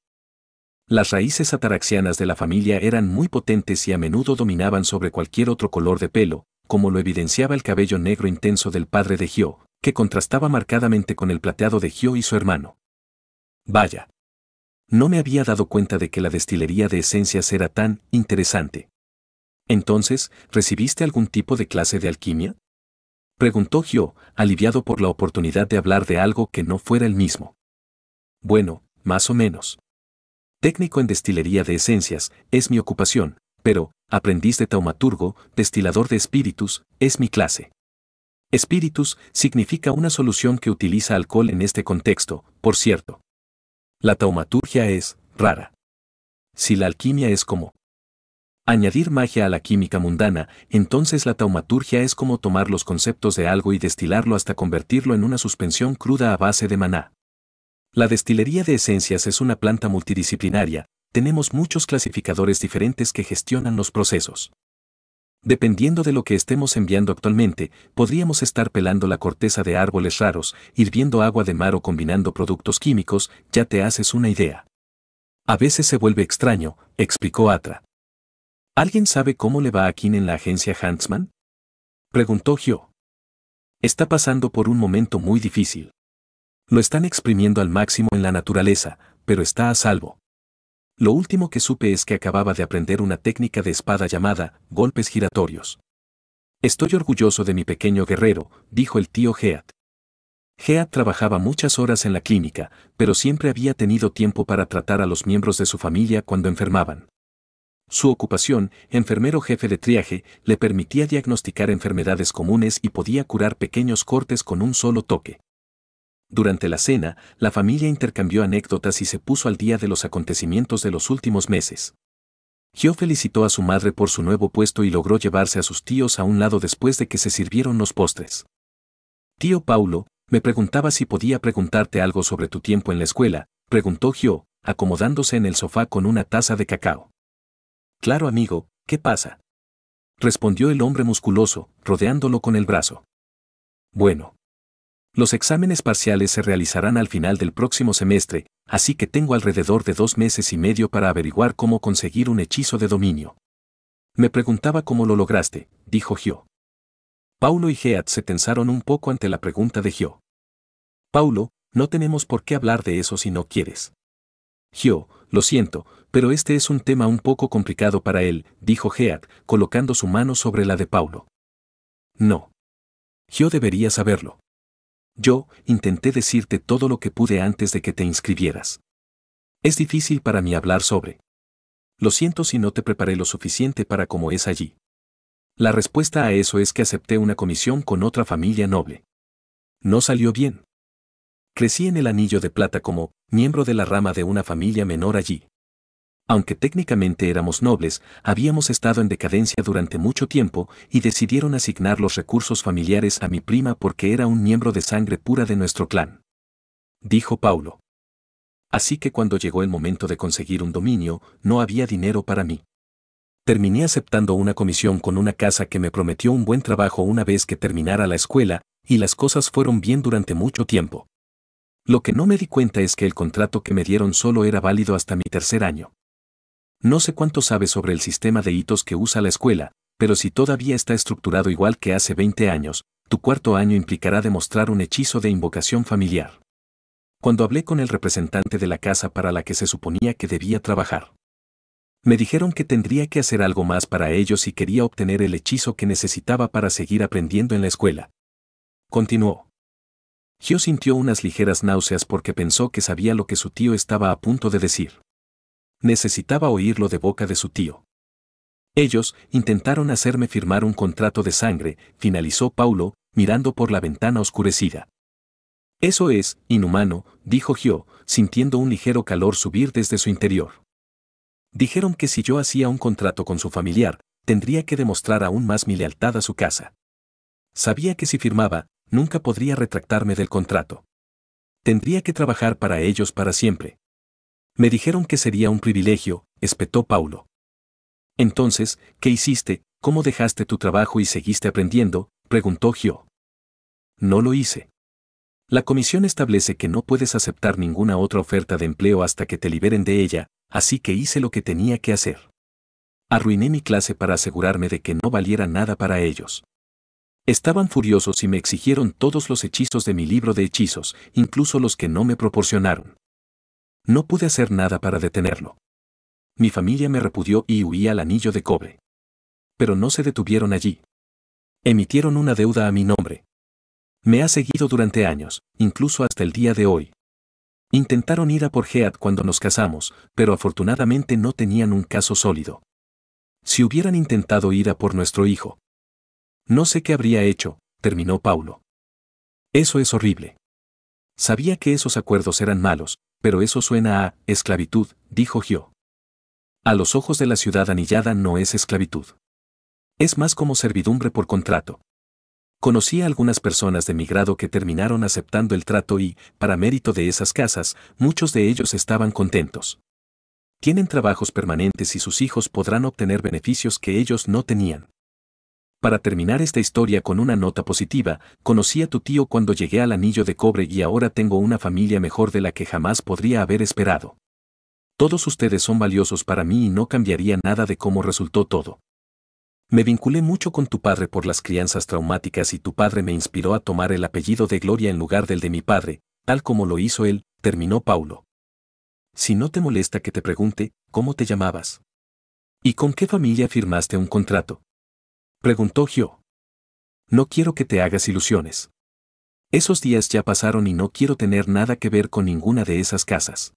Las raíces ataraxianas de la familia eran muy potentes y a menudo dominaban sobre cualquier otro color de pelo, como lo evidenciaba el cabello negro intenso del padre de Gio, que contrastaba marcadamente con el plateado de Gio y su hermano. Vaya. No me había dado cuenta de que la destilería de esencias era tan interesante. Entonces, ¿recibiste algún tipo de clase de alquimia? Preguntó Gio, aliviado por la oportunidad de hablar de algo que no fuera el mismo. Bueno, más o menos. Técnico en destilería de esencias, es mi ocupación, pero, aprendiz de taumaturgo, destilador de espíritus, es mi clase. Espíritus significa una solución que utiliza alcohol en este contexto, por cierto. La taumaturgia es rara. Si la alquimia es como añadir magia a la química mundana, entonces la taumaturgia es como tomar los conceptos de algo y destilarlo hasta convertirlo en una suspensión cruda a base de maná. La destilería de esencias es una planta multidisciplinaria, tenemos muchos clasificadores diferentes que gestionan los procesos. Dependiendo de lo que estemos enviando actualmente, podríamos estar pelando la corteza de árboles raros, hirviendo agua de mar o combinando productos químicos, ya te haces una idea. A veces se vuelve extraño, explicó Atra. ¿Alguien sabe cómo le va a Kim en la agencia Huntsman? Preguntó Gio. Está pasando por un momento muy difícil. Lo están exprimiendo al máximo en la naturaleza, pero está a salvo. Lo último que supe es que acababa de aprender una técnica de espada llamada golpes giratorios. Estoy orgulloso de mi pequeño guerrero, dijo el tío Heat. Heat trabajaba muchas horas en la clínica, pero siempre había tenido tiempo para tratar a los miembros de su familia cuando enfermaban. Su ocupación, enfermero jefe de triaje, le permitía diagnosticar enfermedades comunes y podía curar pequeños cortes con un solo toque. Durante la cena, la familia intercambió anécdotas y se puso al día de los acontecimientos de los últimos meses. Gio felicitó a su madre por su nuevo puesto y logró llevarse a sus tíos a un lado después de que se sirvieron los postres. Tío Paulo, me preguntaba si podía preguntarte algo sobre tu tiempo en la escuela, preguntó Gio, acomodándose en el sofá con una taza de cacao. Claro amigo, ¿qué pasa? respondió el hombre musculoso, rodeándolo con el brazo. Bueno, los exámenes parciales se realizarán al final del próximo semestre, así que tengo alrededor de dos meses y medio para averiguar cómo conseguir un hechizo de dominio. Me preguntaba cómo lo lograste, dijo Gio. Paulo y Geat se tensaron un poco ante la pregunta de Gio. Paulo, no tenemos por qué hablar de eso si no quieres. Gio, lo siento, pero este es un tema un poco complicado para él, dijo Geat, colocando su mano sobre la de Paulo. No. Gio debería saberlo. Yo intenté decirte todo lo que pude antes de que te inscribieras. Es difícil para mí hablar sobre. Lo siento si no te preparé lo suficiente para cómo es allí. La respuesta a eso es que acepté una comisión con otra familia noble. No salió bien. Crecí en el Anillo de Plata como miembro de la rama de una familia menor allí aunque técnicamente éramos nobles, habíamos estado en decadencia durante mucho tiempo y decidieron asignar los recursos familiares a mi prima porque era un miembro de sangre pura de nuestro clan. Dijo Paulo. Así que cuando llegó el momento de conseguir un dominio, no había dinero para mí. Terminé aceptando una comisión con una casa que me prometió un buen trabajo una vez que terminara la escuela, y las cosas fueron bien durante mucho tiempo. Lo que no me di cuenta es que el contrato que me dieron solo era válido hasta mi tercer año. No sé cuánto sabes sobre el sistema de hitos que usa la escuela, pero si todavía está estructurado igual que hace 20 años, tu cuarto año implicará demostrar un hechizo de invocación familiar. Cuando hablé con el representante de la casa para la que se suponía que debía trabajar, me dijeron que tendría que hacer algo más para ellos y quería obtener el hechizo que necesitaba para seguir aprendiendo en la escuela. Continuó. Gio sintió unas ligeras náuseas porque pensó que sabía lo que su tío estaba a punto de decir necesitaba oírlo de boca de su tío. Ellos intentaron hacerme firmar un contrato de sangre, finalizó Paulo, mirando por la ventana oscurecida. Eso es, inhumano, dijo Gio, sintiendo un ligero calor subir desde su interior. Dijeron que si yo hacía un contrato con su familiar, tendría que demostrar aún más mi lealtad a su casa. Sabía que si firmaba, nunca podría retractarme del contrato. Tendría que trabajar para ellos para siempre. Me dijeron que sería un privilegio, espetó Paulo. Entonces, ¿qué hiciste? ¿Cómo dejaste tu trabajo y seguiste aprendiendo? preguntó Gio. No lo hice. La comisión establece que no puedes aceptar ninguna otra oferta de empleo hasta que te liberen de ella, así que hice lo que tenía que hacer. Arruiné mi clase para asegurarme de que no valiera nada para ellos. Estaban furiosos y me exigieron todos los hechizos de mi libro de hechizos, incluso los que no me proporcionaron no pude hacer nada para detenerlo. Mi familia me repudió y huí al anillo de cobre. Pero no se detuvieron allí. Emitieron una deuda a mi nombre. Me ha seguido durante años, incluso hasta el día de hoy. Intentaron ir a por Head cuando nos casamos, pero afortunadamente no tenían un caso sólido. Si hubieran intentado ir a por nuestro hijo. No sé qué habría hecho, terminó Paulo. Eso es horrible. Sabía que esos acuerdos eran malos, pero eso suena a esclavitud, dijo Gio. A los ojos de la ciudad anillada no es esclavitud. Es más como servidumbre por contrato. Conocí a algunas personas de mi grado que terminaron aceptando el trato y, para mérito de esas casas, muchos de ellos estaban contentos. Tienen trabajos permanentes y sus hijos podrán obtener beneficios que ellos no tenían. Para terminar esta historia con una nota positiva, conocí a tu tío cuando llegué al anillo de cobre y ahora tengo una familia mejor de la que jamás podría haber esperado. Todos ustedes son valiosos para mí y no cambiaría nada de cómo resultó todo. Me vinculé mucho con tu padre por las crianzas traumáticas y tu padre me inspiró a tomar el apellido de Gloria en lugar del de mi padre, tal como lo hizo él, terminó Paulo. Si no te molesta que te pregunte, ¿cómo te llamabas? ¿Y con qué familia firmaste un contrato? Preguntó Gio. No quiero que te hagas ilusiones. Esos días ya pasaron y no quiero tener nada que ver con ninguna de esas casas.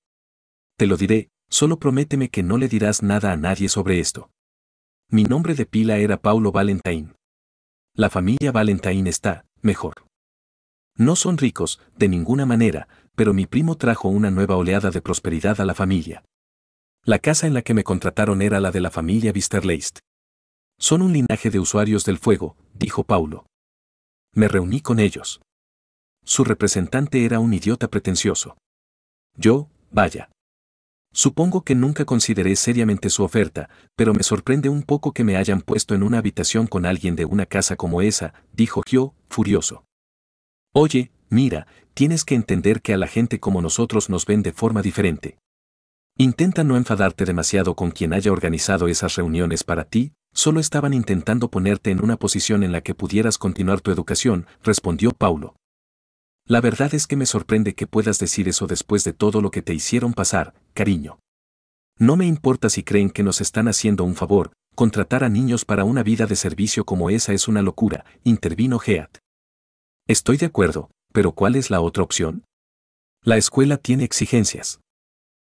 Te lo diré, solo prométeme que no le dirás nada a nadie sobre esto. Mi nombre de pila era Paulo Valentine. La familia Valentine está, mejor. No son ricos, de ninguna manera, pero mi primo trajo una nueva oleada de prosperidad a la familia. La casa en la que me contrataron era la de la familia Visterleist. Son un linaje de usuarios del fuego, dijo Paulo. Me reuní con ellos. Su representante era un idiota pretencioso. Yo, vaya. Supongo que nunca consideré seriamente su oferta, pero me sorprende un poco que me hayan puesto en una habitación con alguien de una casa como esa, dijo Gio, furioso. Oye, mira, tienes que entender que a la gente como nosotros nos ven de forma diferente. Intenta no enfadarte demasiado con quien haya organizado esas reuniones para ti, Solo estaban intentando ponerte en una posición en la que pudieras continuar tu educación, respondió Paulo. La verdad es que me sorprende que puedas decir eso después de todo lo que te hicieron pasar, cariño. No me importa si creen que nos están haciendo un favor, contratar a niños para una vida de servicio como esa es una locura, intervino Heat. Estoy de acuerdo, pero ¿cuál es la otra opción? La escuela tiene exigencias.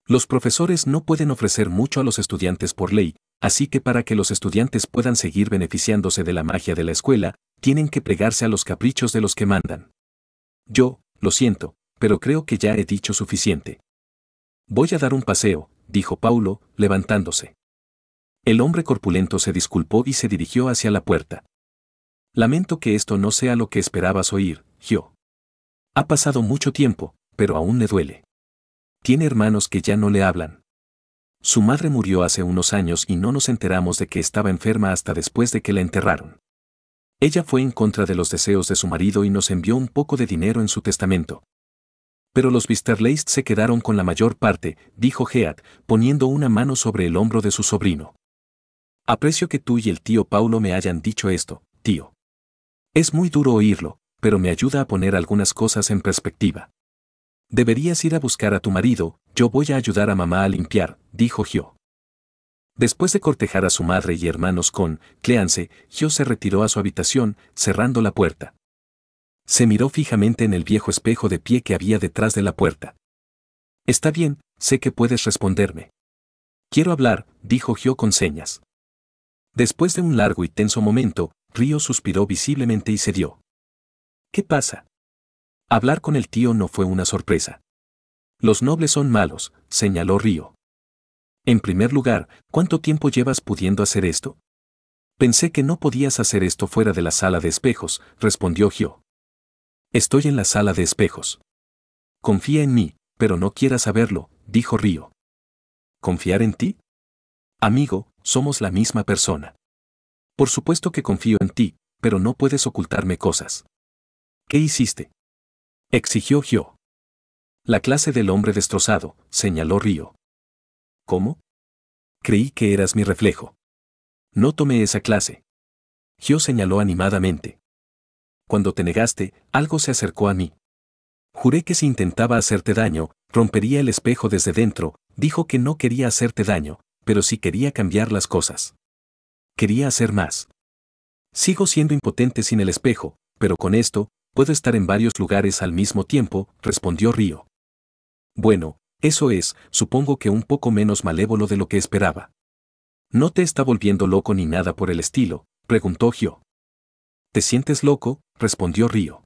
Los profesores no pueden ofrecer mucho a los estudiantes por ley, Así que para que los estudiantes puedan seguir beneficiándose de la magia de la escuela, tienen que pregarse a los caprichos de los que mandan. Yo, lo siento, pero creo que ya he dicho suficiente. Voy a dar un paseo, dijo Paulo, levantándose. El hombre corpulento se disculpó y se dirigió hacia la puerta. Lamento que esto no sea lo que esperabas oír, Gio. Ha pasado mucho tiempo, pero aún le duele. Tiene hermanos que ya no le hablan. Su madre murió hace unos años y no nos enteramos de que estaba enferma hasta después de que la enterraron. Ella fue en contra de los deseos de su marido y nos envió un poco de dinero en su testamento. Pero los Visterleist se quedaron con la mayor parte, dijo Heat, poniendo una mano sobre el hombro de su sobrino. Aprecio que tú y el tío Paulo me hayan dicho esto, tío. Es muy duro oírlo, pero me ayuda a poner algunas cosas en perspectiva. Deberías ir a buscar a tu marido, yo voy a ayudar a mamá a limpiar, dijo Gio. Después de cortejar a su madre y hermanos con Cleance, Gio se retiró a su habitación, cerrando la puerta. Se miró fijamente en el viejo espejo de pie que había detrás de la puerta. Está bien, sé que puedes responderme. Quiero hablar, dijo Gio con señas. Después de un largo y tenso momento, Río suspiró visiblemente y cedió. ¿Qué pasa? Hablar con el tío no fue una sorpresa. Los nobles son malos, señaló Río. En primer lugar, ¿cuánto tiempo llevas pudiendo hacer esto? Pensé que no podías hacer esto fuera de la sala de espejos, respondió Gio. Estoy en la sala de espejos. Confía en mí, pero no quieras saberlo, dijo Río. ¿Confiar en ti? Amigo, somos la misma persona. Por supuesto que confío en ti, pero no puedes ocultarme cosas. ¿Qué hiciste? Exigió Gio. La clase del hombre destrozado, señaló Río. ¿Cómo? Creí que eras mi reflejo. No tomé esa clase. Gio señaló animadamente. Cuando te negaste, algo se acercó a mí. Juré que si intentaba hacerte daño, rompería el espejo desde dentro, dijo que no quería hacerte daño, pero sí quería cambiar las cosas. Quería hacer más. Sigo siendo impotente sin el espejo, pero con esto, puedo estar en varios lugares al mismo tiempo, respondió Río. Bueno, eso es, supongo que un poco menos malévolo de lo que esperaba. ¿No te está volviendo loco ni nada por el estilo? preguntó Gio. ¿Te sientes loco? respondió Río.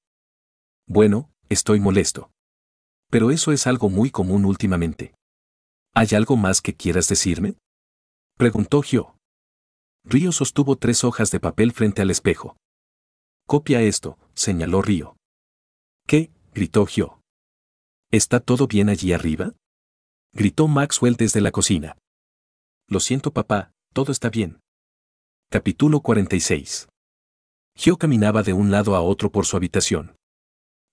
Bueno, estoy molesto. Pero eso es algo muy común últimamente. ¿Hay algo más que quieras decirme? preguntó Gio. Río sostuvo tres hojas de papel frente al espejo. Copia esto, señaló Río. ¿Qué? gritó Gio. ¿Está todo bien allí arriba? gritó Maxwell desde la cocina. Lo siento papá, todo está bien. Capítulo 46. Gio caminaba de un lado a otro por su habitación.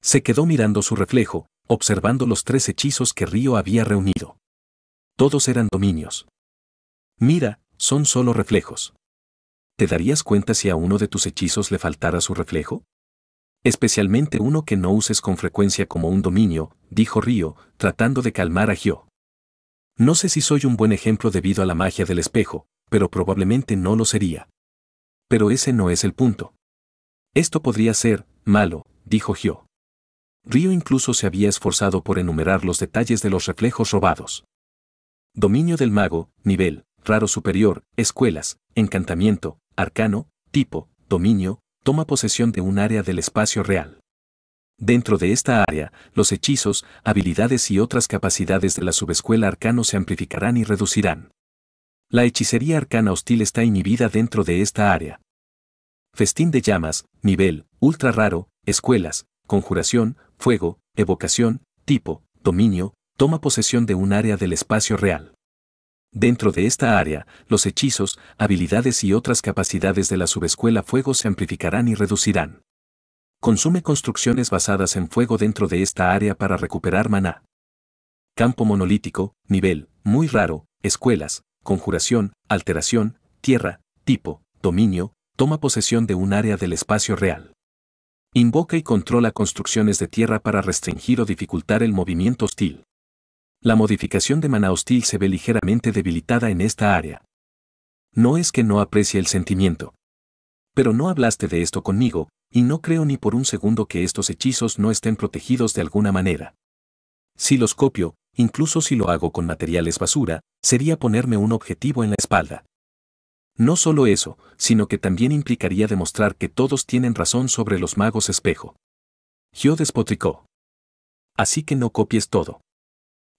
Se quedó mirando su reflejo, observando los tres hechizos que Río había reunido. Todos eran dominios. Mira, son solo reflejos. ¿Te darías cuenta si a uno de tus hechizos le faltara su reflejo? especialmente uno que no uses con frecuencia como un dominio, dijo Río, tratando de calmar a Gio. No sé si soy un buen ejemplo debido a la magia del espejo, pero probablemente no lo sería. Pero ese no es el punto. Esto podría ser, malo, dijo Gio. Río incluso se había esforzado por enumerar los detalles de los reflejos robados. Dominio del mago, nivel, raro superior, escuelas, encantamiento, arcano, tipo, dominio, toma posesión de un área del espacio real. Dentro de esta área, los hechizos, habilidades y otras capacidades de la subescuela arcano se amplificarán y reducirán. La hechicería arcana hostil está inhibida dentro de esta área. Festín de llamas, nivel, ultra raro, escuelas, conjuración, fuego, evocación, tipo, dominio, toma posesión de un área del espacio real. Dentro de esta área, los hechizos, habilidades y otras capacidades de la subescuela fuego se amplificarán y reducirán. Consume construcciones basadas en fuego dentro de esta área para recuperar maná. Campo monolítico, nivel, muy raro, escuelas, conjuración, alteración, tierra, tipo, dominio, toma posesión de un área del espacio real. Invoca y controla construcciones de tierra para restringir o dificultar el movimiento hostil. La modificación de mana hostil se ve ligeramente debilitada en esta área. No es que no aprecie el sentimiento. Pero no hablaste de esto conmigo, y no creo ni por un segundo que estos hechizos no estén protegidos de alguna manera. Si los copio, incluso si lo hago con materiales basura, sería ponerme un objetivo en la espalda. No solo eso, sino que también implicaría demostrar que todos tienen razón sobre los magos espejo. Gio despotricó. Así que no copies todo.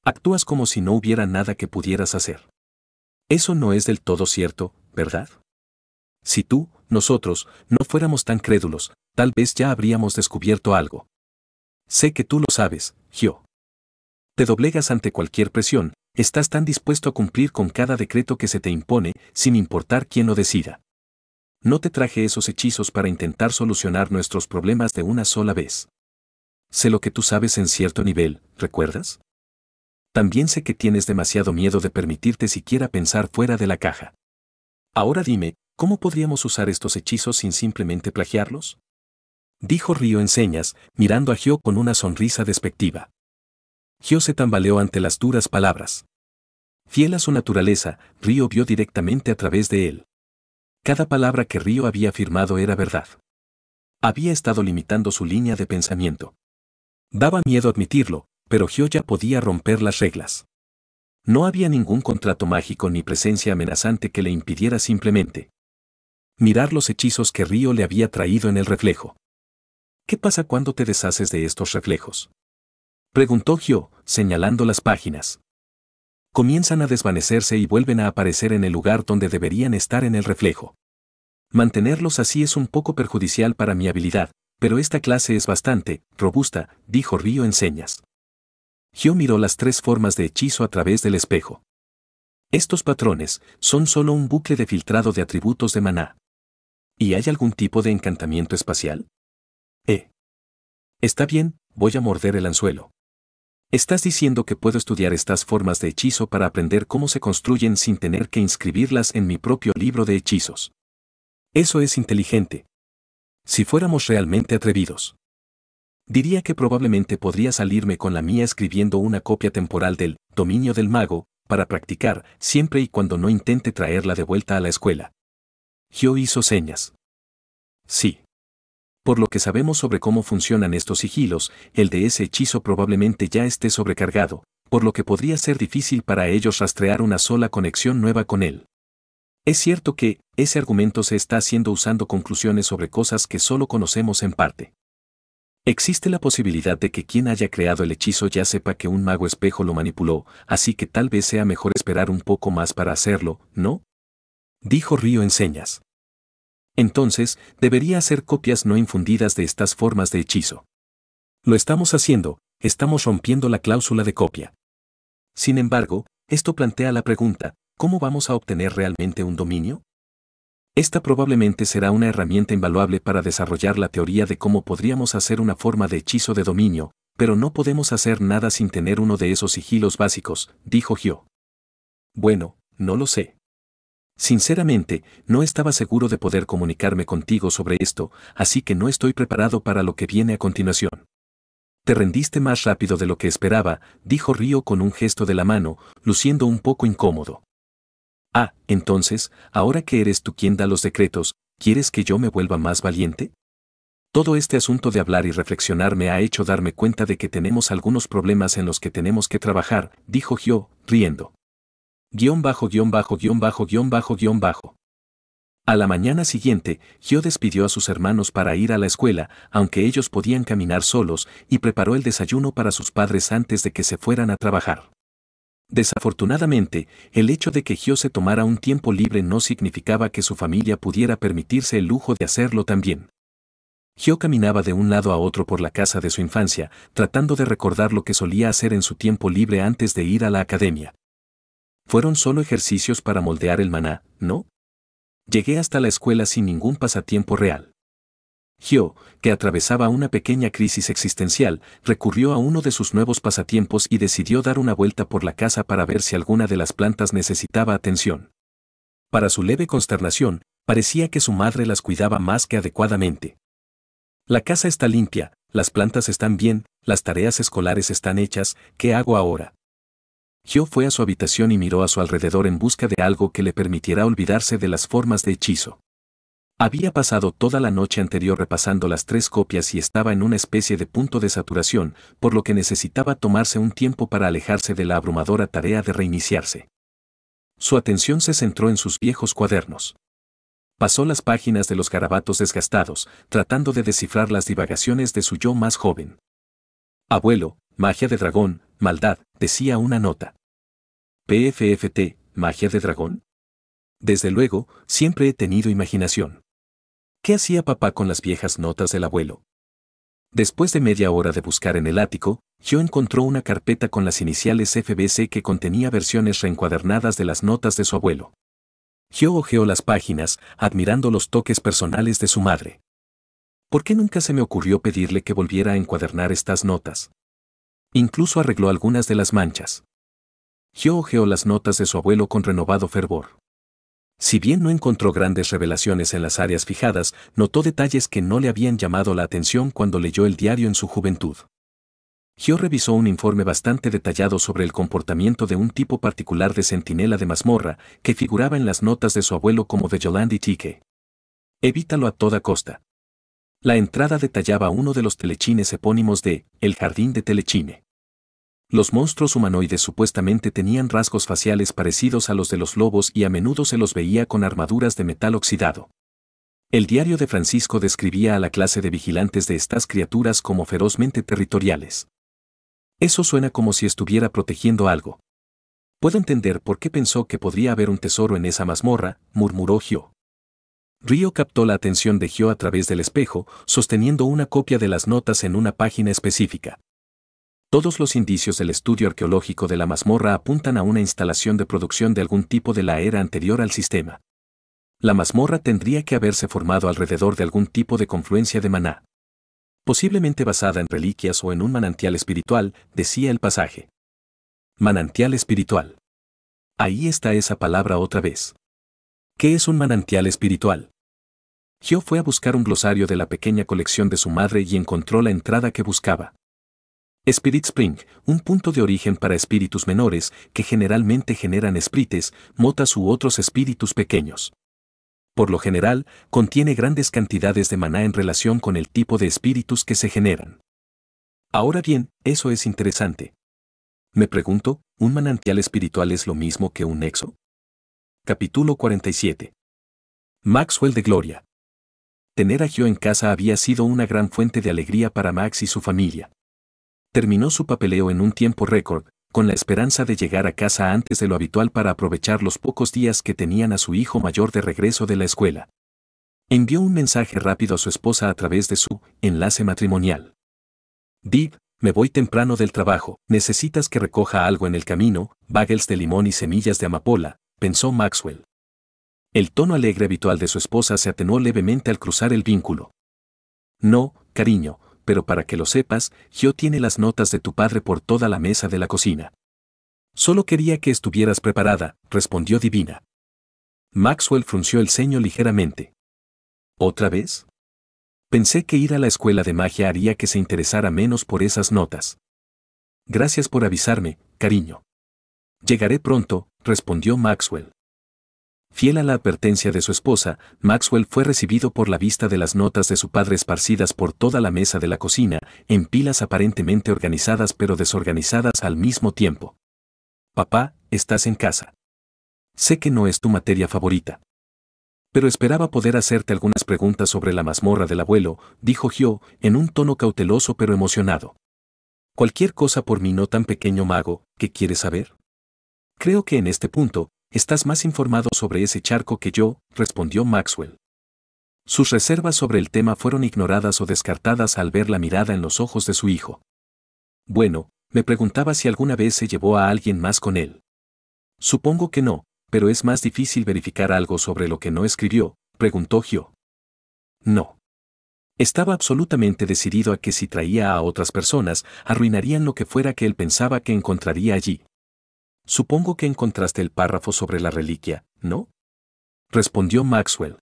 Actúas como si no hubiera nada que pudieras hacer. Eso no es del todo cierto, ¿verdad? Si tú, nosotros, no fuéramos tan crédulos, tal vez ya habríamos descubierto algo. Sé que tú lo sabes, Gio. Te doblegas ante cualquier presión, estás tan dispuesto a cumplir con cada decreto que se te impone, sin importar quién lo decida. No te traje esos hechizos para intentar solucionar nuestros problemas de una sola vez. Sé lo que tú sabes en cierto nivel, ¿recuerdas? también sé que tienes demasiado miedo de permitirte siquiera pensar fuera de la caja. Ahora dime, ¿cómo podríamos usar estos hechizos sin simplemente plagiarlos? Dijo Río en señas, mirando a Gio con una sonrisa despectiva. Gio se tambaleó ante las duras palabras. Fiel a su naturaleza, Río vio directamente a través de él. Cada palabra que Río había afirmado era verdad. Había estado limitando su línea de pensamiento. Daba miedo admitirlo, pero ya podía romper las reglas. No había ningún contrato mágico ni presencia amenazante que le impidiera simplemente mirar los hechizos que Río le había traído en el reflejo. ¿Qué pasa cuando te deshaces de estos reflejos? Preguntó Gio, señalando las páginas. Comienzan a desvanecerse y vuelven a aparecer en el lugar donde deberían estar en el reflejo. Mantenerlos así es un poco perjudicial para mi habilidad, pero esta clase es bastante robusta, dijo Río en señas. Gio miró las tres formas de hechizo a través del espejo. Estos patrones son solo un bucle de filtrado de atributos de maná. ¿Y hay algún tipo de encantamiento espacial? Eh. Está bien, voy a morder el anzuelo. Estás diciendo que puedo estudiar estas formas de hechizo para aprender cómo se construyen sin tener que inscribirlas en mi propio libro de hechizos. Eso es inteligente. Si fuéramos realmente atrevidos diría que probablemente podría salirme con la mía escribiendo una copia temporal del dominio del mago, para practicar, siempre y cuando no intente traerla de vuelta a la escuela. Gio hizo señas. Sí. Por lo que sabemos sobre cómo funcionan estos sigilos, el de ese hechizo probablemente ya esté sobrecargado, por lo que podría ser difícil para ellos rastrear una sola conexión nueva con él. Es cierto que, ese argumento se está haciendo usando conclusiones sobre cosas que solo conocemos en parte. Existe la posibilidad de que quien haya creado el hechizo ya sepa que un mago espejo lo manipuló, así que tal vez sea mejor esperar un poco más para hacerlo, ¿no? Dijo Río en señas. Entonces, debería hacer copias no infundidas de estas formas de hechizo. Lo estamos haciendo, estamos rompiendo la cláusula de copia. Sin embargo, esto plantea la pregunta, ¿cómo vamos a obtener realmente un dominio? Esta probablemente será una herramienta invaluable para desarrollar la teoría de cómo podríamos hacer una forma de hechizo de dominio, pero no podemos hacer nada sin tener uno de esos sigilos básicos, dijo Gio. Bueno, no lo sé. Sinceramente, no estaba seguro de poder comunicarme contigo sobre esto, así que no estoy preparado para lo que viene a continuación. Te rendiste más rápido de lo que esperaba, dijo Río con un gesto de la mano, luciendo un poco incómodo. Ah, entonces, ahora que eres tú quien da los decretos, ¿quieres que yo me vuelva más valiente? Todo este asunto de hablar y reflexionar me ha hecho darme cuenta de que tenemos algunos problemas en los que tenemos que trabajar, dijo Gio, riendo. Guión bajo, guión bajo, guión bajo, guión bajo, guión bajo. A la mañana siguiente, Gio despidió a sus hermanos para ir a la escuela, aunque ellos podían caminar solos, y preparó el desayuno para sus padres antes de que se fueran a trabajar. Desafortunadamente, el hecho de que Gio se tomara un tiempo libre no significaba que su familia pudiera permitirse el lujo de hacerlo también. Gio caminaba de un lado a otro por la casa de su infancia, tratando de recordar lo que solía hacer en su tiempo libre antes de ir a la academia. Fueron solo ejercicios para moldear el maná, ¿no? Llegué hasta la escuela sin ningún pasatiempo real. Gio, que atravesaba una pequeña crisis existencial, recurrió a uno de sus nuevos pasatiempos y decidió dar una vuelta por la casa para ver si alguna de las plantas necesitaba atención. Para su leve consternación, parecía que su madre las cuidaba más que adecuadamente. La casa está limpia, las plantas están bien, las tareas escolares están hechas, ¿qué hago ahora? Gio fue a su habitación y miró a su alrededor en busca de algo que le permitiera olvidarse de las formas de hechizo. Había pasado toda la noche anterior repasando las tres copias y estaba en una especie de punto de saturación, por lo que necesitaba tomarse un tiempo para alejarse de la abrumadora tarea de reiniciarse. Su atención se centró en sus viejos cuadernos. Pasó las páginas de los garabatos desgastados, tratando de descifrar las divagaciones de su yo más joven. Abuelo, magia de dragón, maldad, decía una nota. PFFT, magia de dragón. Desde luego, siempre he tenido imaginación. ¿Qué hacía papá con las viejas notas del abuelo? Después de media hora de buscar en el ático, yo encontró una carpeta con las iniciales FBC que contenía versiones reencuadernadas de las notas de su abuelo. Gio hojeó las páginas, admirando los toques personales de su madre. ¿Por qué nunca se me ocurrió pedirle que volviera a encuadernar estas notas? Incluso arregló algunas de las manchas. Yo hojeó las notas de su abuelo con renovado fervor. Si bien no encontró grandes revelaciones en las áreas fijadas, notó detalles que no le habían llamado la atención cuando leyó el diario en su juventud. Gio revisó un informe bastante detallado sobre el comportamiento de un tipo particular de centinela de mazmorra que figuraba en las notas de su abuelo como de Yolandi Tique. Evítalo a toda costa. La entrada detallaba uno de los telechines epónimos de El Jardín de Telechine. Los monstruos humanoides supuestamente tenían rasgos faciales parecidos a los de los lobos y a menudo se los veía con armaduras de metal oxidado. El diario de Francisco describía a la clase de vigilantes de estas criaturas como ferozmente territoriales. Eso suena como si estuviera protegiendo algo. Puedo entender por qué pensó que podría haber un tesoro en esa mazmorra, murmuró Gio. Río captó la atención de Gio a través del espejo, sosteniendo una copia de las notas en una página específica. Todos los indicios del estudio arqueológico de la mazmorra apuntan a una instalación de producción de algún tipo de la era anterior al sistema. La mazmorra tendría que haberse formado alrededor de algún tipo de confluencia de maná. Posiblemente basada en reliquias o en un manantial espiritual, decía el pasaje. Manantial espiritual. Ahí está esa palabra otra vez. ¿Qué es un manantial espiritual? Gio fue a buscar un glosario de la pequeña colección de su madre y encontró la entrada que buscaba. Spirit Spring, un punto de origen para espíritus menores que generalmente generan sprites, motas u otros espíritus pequeños. Por lo general, contiene grandes cantidades de maná en relación con el tipo de espíritus que se generan. Ahora bien, eso es interesante. Me pregunto, ¿un manantial espiritual es lo mismo que un nexo? Capítulo 47. Maxwell de Gloria. Tener a Gio en casa había sido una gran fuente de alegría para Max y su familia terminó su papeleo en un tiempo récord, con la esperanza de llegar a casa antes de lo habitual para aprovechar los pocos días que tenían a su hijo mayor de regreso de la escuela. Envió un mensaje rápido a su esposa a través de su enlace matrimonial. Dib, me voy temprano del trabajo, necesitas que recoja algo en el camino, bagels de limón y semillas de amapola, pensó Maxwell. El tono alegre habitual de su esposa se atenuó levemente al cruzar el vínculo. No, cariño, pero para que lo sepas, Gio tiene las notas de tu padre por toda la mesa de la cocina. Solo quería que estuvieras preparada, respondió Divina. Maxwell frunció el ceño ligeramente. ¿Otra vez? Pensé que ir a la escuela de magia haría que se interesara menos por esas notas. Gracias por avisarme, cariño. Llegaré pronto, respondió Maxwell. Fiel a la advertencia de su esposa, Maxwell fue recibido por la vista de las notas de su padre esparcidas por toda la mesa de la cocina, en pilas aparentemente organizadas pero desorganizadas al mismo tiempo. Papá, estás en casa. Sé que no es tu materia favorita. Pero esperaba poder hacerte algunas preguntas sobre la mazmorra del abuelo, dijo Gio, en un tono cauteloso pero emocionado. Cualquier cosa por mi no tan pequeño mago, ¿qué quieres saber? Creo que en este punto, Estás más informado sobre ese charco que yo, respondió Maxwell. Sus reservas sobre el tema fueron ignoradas o descartadas al ver la mirada en los ojos de su hijo. Bueno, me preguntaba si alguna vez se llevó a alguien más con él. Supongo que no, pero es más difícil verificar algo sobre lo que no escribió, preguntó Gio. No. Estaba absolutamente decidido a que si traía a otras personas, arruinarían lo que fuera que él pensaba que encontraría allí. Supongo que encontraste el párrafo sobre la reliquia, ¿no? Respondió Maxwell.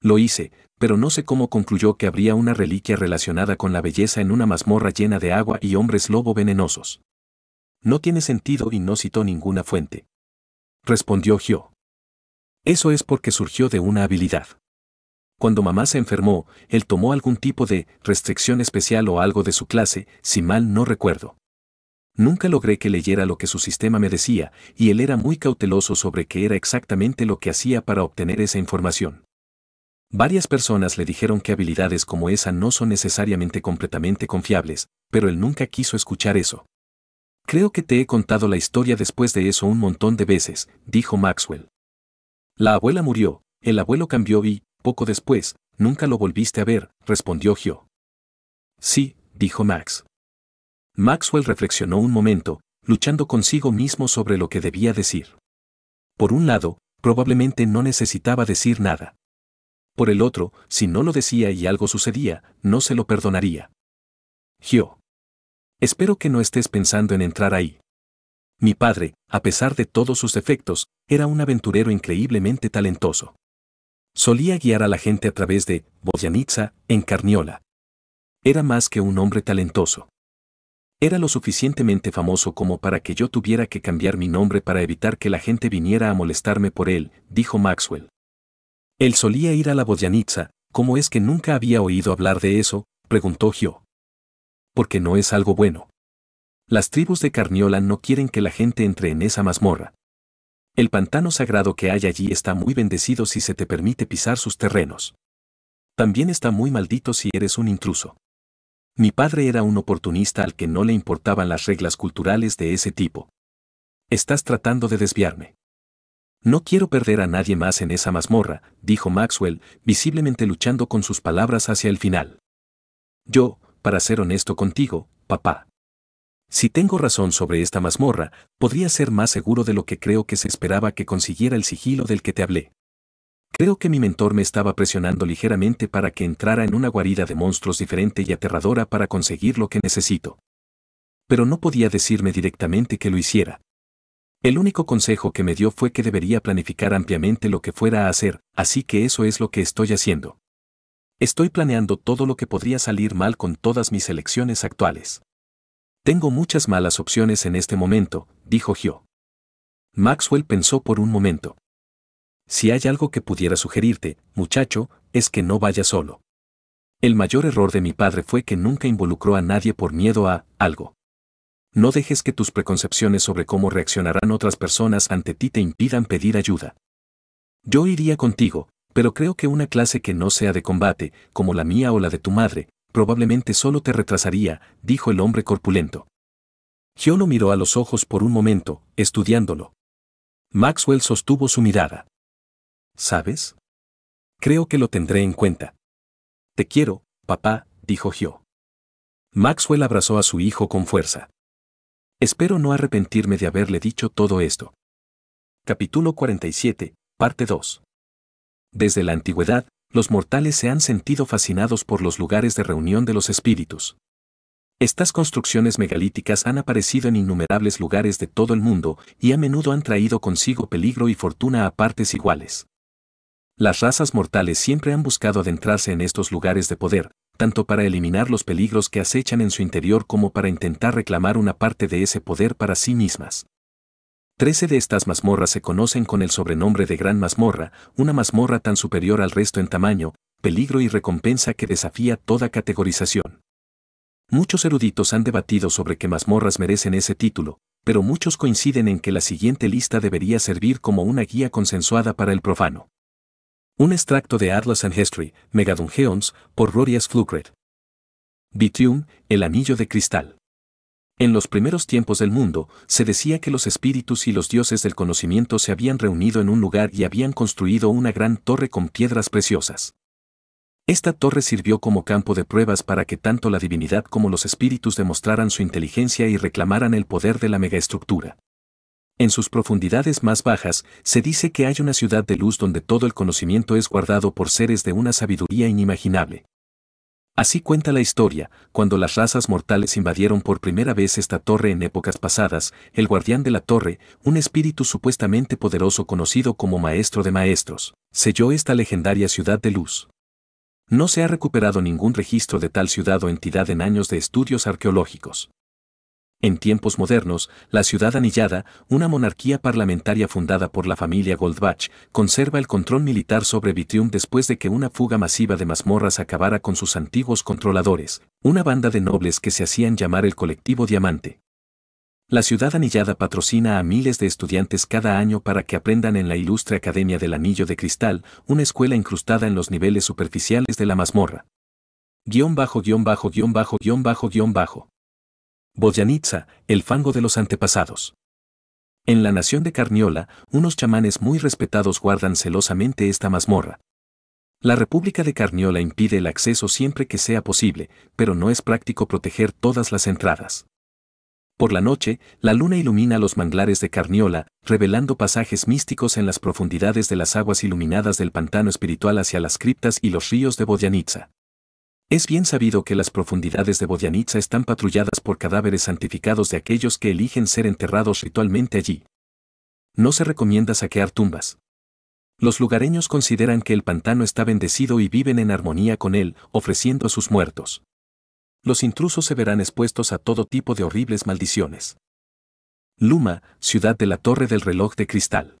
Lo hice, pero no sé cómo concluyó que habría una reliquia relacionada con la belleza en una mazmorra llena de agua y hombres lobo venenosos. No tiene sentido y no citó ninguna fuente. Respondió Gio. Eso es porque surgió de una habilidad. Cuando mamá se enfermó, él tomó algún tipo de restricción especial o algo de su clase, si mal no recuerdo. Nunca logré que leyera lo que su sistema me decía, y él era muy cauteloso sobre qué era exactamente lo que hacía para obtener esa información. Varias personas le dijeron que habilidades como esa no son necesariamente completamente confiables, pero él nunca quiso escuchar eso. Creo que te he contado la historia después de eso un montón de veces, dijo Maxwell. La abuela murió, el abuelo cambió y, poco después, nunca lo volviste a ver, respondió Gio. Sí, dijo Max. Maxwell reflexionó un momento, luchando consigo mismo sobre lo que debía decir. Por un lado, probablemente no necesitaba decir nada. Por el otro, si no lo decía y algo sucedía, no se lo perdonaría. Gio. Espero que no estés pensando en entrar ahí. Mi padre, a pesar de todos sus defectos, era un aventurero increíblemente talentoso. Solía guiar a la gente a través de Boyanitza en Carniola. Era más que un hombre talentoso. Era lo suficientemente famoso como para que yo tuviera que cambiar mi nombre para evitar que la gente viniera a molestarme por él, dijo Maxwell. Él solía ir a la Boyanitza, ¿cómo es que nunca había oído hablar de eso? preguntó Gio. Porque no es algo bueno. Las tribus de Carniola no quieren que la gente entre en esa mazmorra. El pantano sagrado que hay allí está muy bendecido si se te permite pisar sus terrenos. También está muy maldito si eres un intruso. Mi padre era un oportunista al que no le importaban las reglas culturales de ese tipo. Estás tratando de desviarme. No quiero perder a nadie más en esa mazmorra, dijo Maxwell, visiblemente luchando con sus palabras hacia el final. Yo, para ser honesto contigo, papá. Si tengo razón sobre esta mazmorra, podría ser más seguro de lo que creo que se esperaba que consiguiera el sigilo del que te hablé. Creo que mi mentor me estaba presionando ligeramente para que entrara en una guarida de monstruos diferente y aterradora para conseguir lo que necesito. Pero no podía decirme directamente que lo hiciera. El único consejo que me dio fue que debería planificar ampliamente lo que fuera a hacer, así que eso es lo que estoy haciendo. Estoy planeando todo lo que podría salir mal con todas mis elecciones actuales. Tengo muchas malas opciones en este momento, dijo Gio. Maxwell pensó por un momento. Si hay algo que pudiera sugerirte, muchacho, es que no vayas solo. El mayor error de mi padre fue que nunca involucró a nadie por miedo a algo. No dejes que tus preconcepciones sobre cómo reaccionarán otras personas ante ti te impidan pedir ayuda. Yo iría contigo, pero creo que una clase que no sea de combate, como la mía o la de tu madre, probablemente solo te retrasaría, dijo el hombre corpulento. Gio lo miró a los ojos por un momento, estudiándolo. Maxwell sostuvo su mirada. ¿Sabes? Creo que lo tendré en cuenta. Te quiero, papá, dijo Gio. Maxwell abrazó a su hijo con fuerza. Espero no arrepentirme de haberle dicho todo esto. Capítulo 47, parte 2. Desde la antigüedad, los mortales se han sentido fascinados por los lugares de reunión de los espíritus. Estas construcciones megalíticas han aparecido en innumerables lugares de todo el mundo y a menudo han traído consigo peligro y fortuna a partes iguales. Las razas mortales siempre han buscado adentrarse en estos lugares de poder, tanto para eliminar los peligros que acechan en su interior como para intentar reclamar una parte de ese poder para sí mismas. Trece de estas mazmorras se conocen con el sobrenombre de Gran Mazmorra, una mazmorra tan superior al resto en tamaño, peligro y recompensa que desafía toda categorización. Muchos eruditos han debatido sobre qué mazmorras merecen ese título, pero muchos coinciden en que la siguiente lista debería servir como una guía consensuada para el profano. Un extracto de Atlas and History, Megadungeons, por Rorias Flukred. Bitium, el anillo de cristal. En los primeros tiempos del mundo, se decía que los espíritus y los dioses del conocimiento se habían reunido en un lugar y habían construido una gran torre con piedras preciosas. Esta torre sirvió como campo de pruebas para que tanto la divinidad como los espíritus demostraran su inteligencia y reclamaran el poder de la megaestructura. En sus profundidades más bajas, se dice que hay una ciudad de luz donde todo el conocimiento es guardado por seres de una sabiduría inimaginable. Así cuenta la historia, cuando las razas mortales invadieron por primera vez esta torre en épocas pasadas, el guardián de la torre, un espíritu supuestamente poderoso conocido como Maestro de Maestros, selló esta legendaria ciudad de luz. No se ha recuperado ningún registro de tal ciudad o entidad en años de estudios arqueológicos. En tiempos modernos, la ciudad anillada, una monarquía parlamentaria fundada por la familia Goldbach, conserva el control militar sobre Vitrium después de que una fuga masiva de mazmorras acabara con sus antiguos controladores, una banda de nobles que se hacían llamar el colectivo Diamante. La ciudad anillada patrocina a miles de estudiantes cada año para que aprendan en la ilustre Academia del Anillo de Cristal, una escuela incrustada en los niveles superficiales de la mazmorra. Guión bajo guión bajo guión bajo guión bajo guión bajo. Boyanitza, el fango de los antepasados. En la nación de Carniola, unos chamanes muy respetados guardan celosamente esta mazmorra. La República de Carniola impide el acceso siempre que sea posible, pero no es práctico proteger todas las entradas. Por la noche, la luna ilumina los manglares de Carniola, revelando pasajes místicos en las profundidades de las aguas iluminadas del pantano espiritual hacia las criptas y los ríos de Boyanitza. Es bien sabido que las profundidades de Bodianitza están patrulladas por cadáveres santificados de aquellos que eligen ser enterrados ritualmente allí. No se recomienda saquear tumbas. Los lugareños consideran que el pantano está bendecido y viven en armonía con él, ofreciendo a sus muertos. Los intrusos se verán expuestos a todo tipo de horribles maldiciones. Luma, ciudad de la Torre del Reloj de Cristal.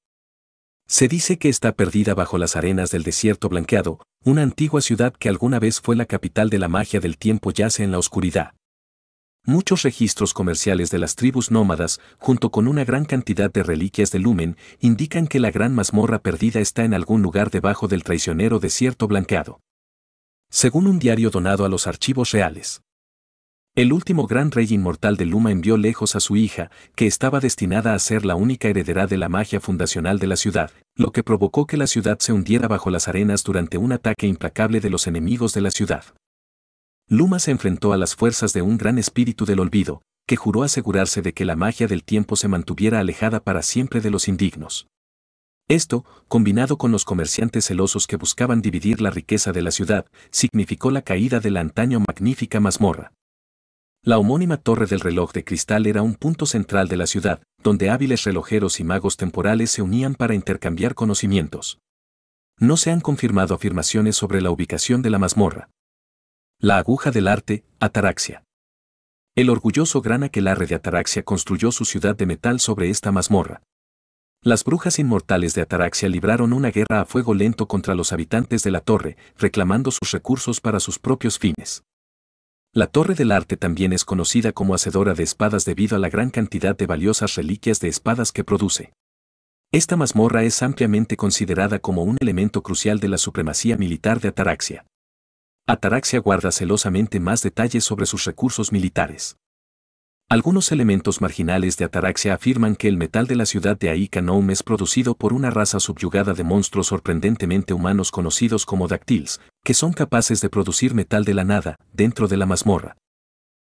Se dice que está perdida bajo las arenas del desierto blanqueado, una antigua ciudad que alguna vez fue la capital de la magia del tiempo yace en la oscuridad. Muchos registros comerciales de las tribus nómadas, junto con una gran cantidad de reliquias de lumen, indican que la gran mazmorra perdida está en algún lugar debajo del traicionero desierto blanqueado. Según un diario donado a los archivos reales, el último gran rey inmortal de Luma envió lejos a su hija, que estaba destinada a ser la única heredera de la magia fundacional de la ciudad, lo que provocó que la ciudad se hundiera bajo las arenas durante un ataque implacable de los enemigos de la ciudad. Luma se enfrentó a las fuerzas de un gran espíritu del olvido, que juró asegurarse de que la magia del tiempo se mantuviera alejada para siempre de los indignos. Esto, combinado con los comerciantes celosos que buscaban dividir la riqueza de la ciudad, significó la caída de la antaño magnífica mazmorra. La homónima Torre del Reloj de Cristal era un punto central de la ciudad, donde hábiles relojeros y magos temporales se unían para intercambiar conocimientos. No se han confirmado afirmaciones sobre la ubicación de la mazmorra. La aguja del arte, Ataraxia. El orgulloso gran aquelarre de Ataraxia construyó su ciudad de metal sobre esta mazmorra. Las brujas inmortales de Ataraxia libraron una guerra a fuego lento contra los habitantes de la torre, reclamando sus recursos para sus propios fines. La Torre del Arte también es conocida como Hacedora de Espadas debido a la gran cantidad de valiosas reliquias de espadas que produce. Esta mazmorra es ampliamente considerada como un elemento crucial de la supremacía militar de Ataraxia. Ataraxia guarda celosamente más detalles sobre sus recursos militares. Algunos elementos marginales de Ataraxia afirman que el metal de la ciudad de Aikanoum es producido por una raza subyugada de monstruos sorprendentemente humanos conocidos como dactils, que son capaces de producir metal de la nada, dentro de la mazmorra.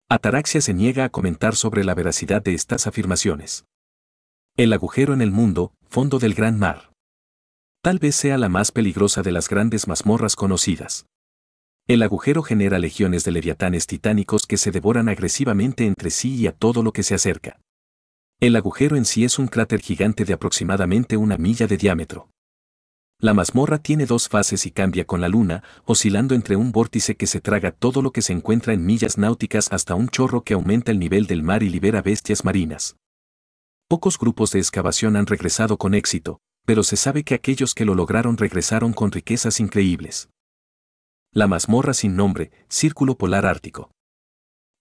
Ataraxia se niega a comentar sobre la veracidad de estas afirmaciones. El agujero en el mundo, fondo del gran mar. Tal vez sea la más peligrosa de las grandes mazmorras conocidas. El agujero genera legiones de leviatanes titánicos que se devoran agresivamente entre sí y a todo lo que se acerca. El agujero en sí es un cráter gigante de aproximadamente una milla de diámetro. La mazmorra tiene dos fases y cambia con la luna, oscilando entre un vórtice que se traga todo lo que se encuentra en millas náuticas hasta un chorro que aumenta el nivel del mar y libera bestias marinas. Pocos grupos de excavación han regresado con éxito, pero se sabe que aquellos que lo lograron regresaron con riquezas increíbles. La mazmorra sin nombre, Círculo Polar Ártico.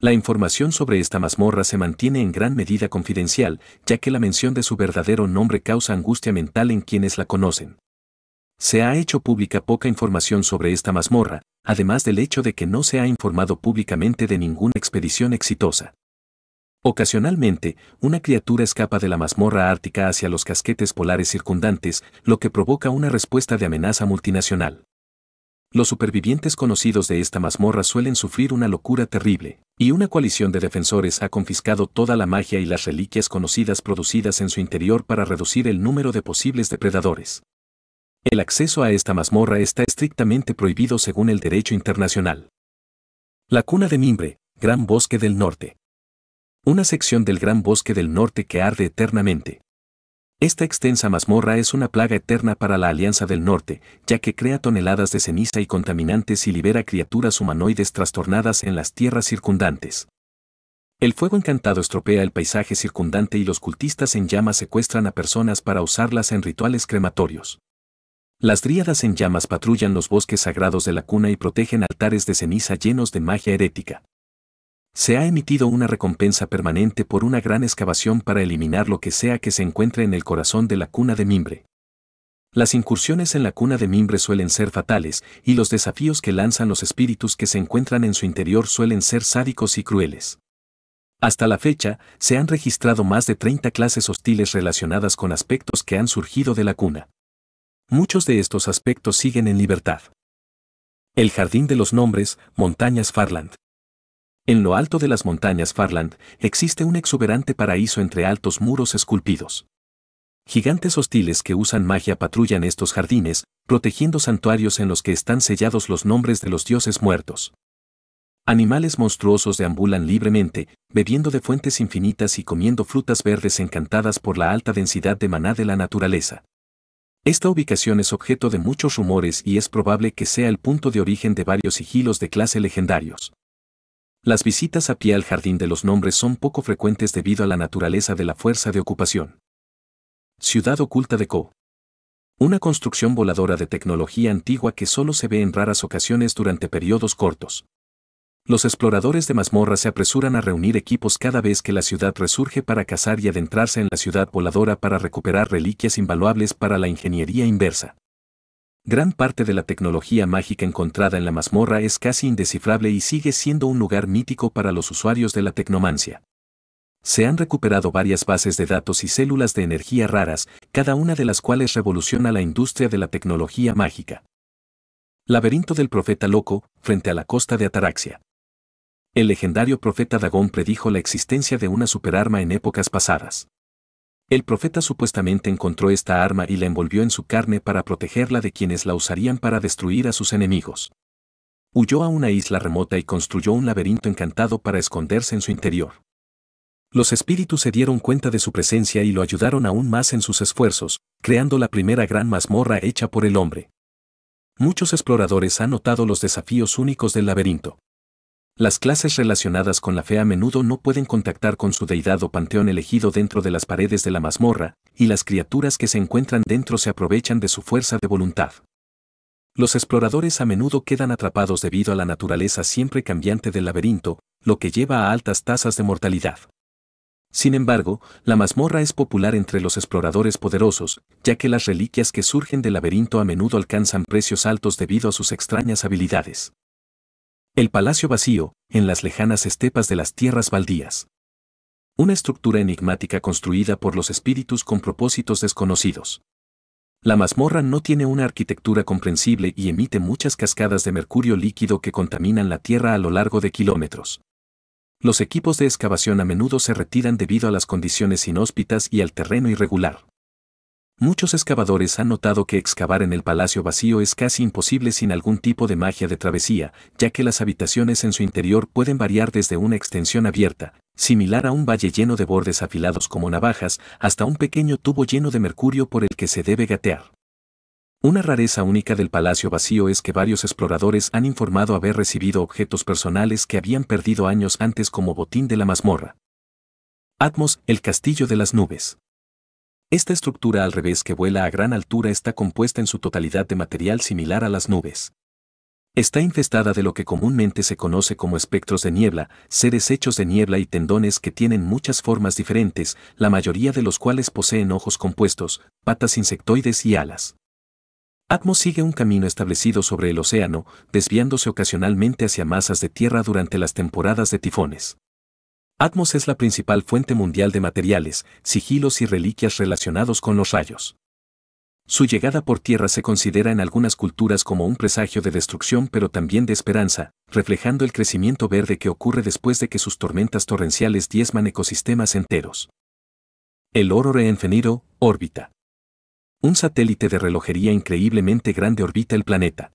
La información sobre esta mazmorra se mantiene en gran medida confidencial, ya que la mención de su verdadero nombre causa angustia mental en quienes la conocen. Se ha hecho pública poca información sobre esta mazmorra, además del hecho de que no se ha informado públicamente de ninguna expedición exitosa. Ocasionalmente, una criatura escapa de la mazmorra ártica hacia los casquetes polares circundantes, lo que provoca una respuesta de amenaza multinacional. Los supervivientes conocidos de esta mazmorra suelen sufrir una locura terrible, y una coalición de defensores ha confiscado toda la magia y las reliquias conocidas producidas en su interior para reducir el número de posibles depredadores. El acceso a esta mazmorra está estrictamente prohibido según el derecho internacional. La cuna de Mimbre, Gran Bosque del Norte. Una sección del Gran Bosque del Norte que arde eternamente, esta extensa mazmorra es una plaga eterna para la Alianza del Norte, ya que crea toneladas de ceniza y contaminantes y libera criaturas humanoides trastornadas en las tierras circundantes. El fuego encantado estropea el paisaje circundante y los cultistas en llamas secuestran a personas para usarlas en rituales crematorios. Las dríadas en llamas patrullan los bosques sagrados de la cuna y protegen altares de ceniza llenos de magia herética. Se ha emitido una recompensa permanente por una gran excavación para eliminar lo que sea que se encuentre en el corazón de la cuna de mimbre. Las incursiones en la cuna de mimbre suelen ser fatales, y los desafíos que lanzan los espíritus que se encuentran en su interior suelen ser sádicos y crueles. Hasta la fecha, se han registrado más de 30 clases hostiles relacionadas con aspectos que han surgido de la cuna. Muchos de estos aspectos siguen en libertad. El Jardín de los Nombres, Montañas Farland. En lo alto de las montañas Farland existe un exuberante paraíso entre altos muros esculpidos. Gigantes hostiles que usan magia patrullan estos jardines, protegiendo santuarios en los que están sellados los nombres de los dioses muertos. Animales monstruosos deambulan libremente, bebiendo de fuentes infinitas y comiendo frutas verdes encantadas por la alta densidad de maná de la naturaleza. Esta ubicación es objeto de muchos rumores y es probable que sea el punto de origen de varios sigilos de clase legendarios. Las visitas a pie al jardín de los nombres son poco frecuentes debido a la naturaleza de la fuerza de ocupación. Ciudad oculta de Co. Una construcción voladora de tecnología antigua que solo se ve en raras ocasiones durante periodos cortos. Los exploradores de mazmorra se apresuran a reunir equipos cada vez que la ciudad resurge para cazar y adentrarse en la ciudad voladora para recuperar reliquias invaluables para la ingeniería inversa. Gran parte de la tecnología mágica encontrada en la mazmorra es casi indescifrable y sigue siendo un lugar mítico para los usuarios de la tecnomancia. Se han recuperado varias bases de datos y células de energía raras, cada una de las cuales revoluciona la industria de la tecnología mágica. Laberinto del Profeta Loco, frente a la costa de Ataraxia. El legendario profeta Dagón predijo la existencia de una superarma en épocas pasadas. El profeta supuestamente encontró esta arma y la envolvió en su carne para protegerla de quienes la usarían para destruir a sus enemigos. Huyó a una isla remota y construyó un laberinto encantado para esconderse en su interior. Los espíritus se dieron cuenta de su presencia y lo ayudaron aún más en sus esfuerzos, creando la primera gran mazmorra hecha por el hombre. Muchos exploradores han notado los desafíos únicos del laberinto. Las clases relacionadas con la fe a menudo no pueden contactar con su deidad o panteón elegido dentro de las paredes de la mazmorra, y las criaturas que se encuentran dentro se aprovechan de su fuerza de voluntad. Los exploradores a menudo quedan atrapados debido a la naturaleza siempre cambiante del laberinto, lo que lleva a altas tasas de mortalidad. Sin embargo, la mazmorra es popular entre los exploradores poderosos, ya que las reliquias que surgen del laberinto a menudo alcanzan precios altos debido a sus extrañas habilidades. El palacio vacío, en las lejanas estepas de las tierras baldías. Una estructura enigmática construida por los espíritus con propósitos desconocidos. La mazmorra no tiene una arquitectura comprensible y emite muchas cascadas de mercurio líquido que contaminan la tierra a lo largo de kilómetros. Los equipos de excavación a menudo se retiran debido a las condiciones inhóspitas y al terreno irregular muchos excavadores han notado que excavar en el palacio vacío es casi imposible sin algún tipo de magia de travesía, ya que las habitaciones en su interior pueden variar desde una extensión abierta, similar a un valle lleno de bordes afilados como navajas, hasta un pequeño tubo lleno de mercurio por el que se debe gatear. Una rareza única del palacio vacío es que varios exploradores han informado haber recibido objetos personales que habían perdido años antes como botín de la mazmorra. Atmos, el castillo de las nubes. Esta estructura al revés que vuela a gran altura está compuesta en su totalidad de material similar a las nubes. Está infestada de lo que comúnmente se conoce como espectros de niebla, seres hechos de niebla y tendones que tienen muchas formas diferentes, la mayoría de los cuales poseen ojos compuestos, patas insectoides y alas. Atmos sigue un camino establecido sobre el océano, desviándose ocasionalmente hacia masas de tierra durante las temporadas de tifones. Atmos es la principal fuente mundial de materiales, sigilos y reliquias relacionados con los rayos. Su llegada por tierra se considera en algunas culturas como un presagio de destrucción pero también de esperanza, reflejando el crecimiento verde que ocurre después de que sus tormentas torrenciales diezman ecosistemas enteros. El oro reenfenido, órbita. Un satélite de relojería increíblemente grande orbita el planeta.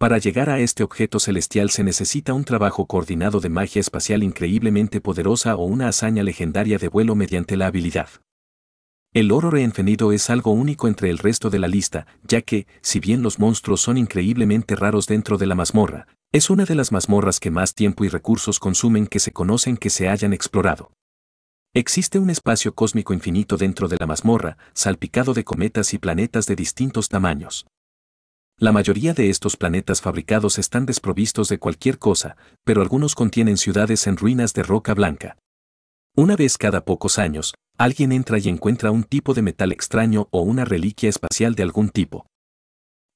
Para llegar a este objeto celestial se necesita un trabajo coordinado de magia espacial increíblemente poderosa o una hazaña legendaria de vuelo mediante la habilidad. El oro reenfenido es algo único entre el resto de la lista, ya que, si bien los monstruos son increíblemente raros dentro de la mazmorra, es una de las mazmorras que más tiempo y recursos consumen que se conocen que se hayan explorado. Existe un espacio cósmico infinito dentro de la mazmorra, salpicado de cometas y planetas de distintos tamaños. La mayoría de estos planetas fabricados están desprovistos de cualquier cosa, pero algunos contienen ciudades en ruinas de roca blanca. Una vez cada pocos años, alguien entra y encuentra un tipo de metal extraño o una reliquia espacial de algún tipo.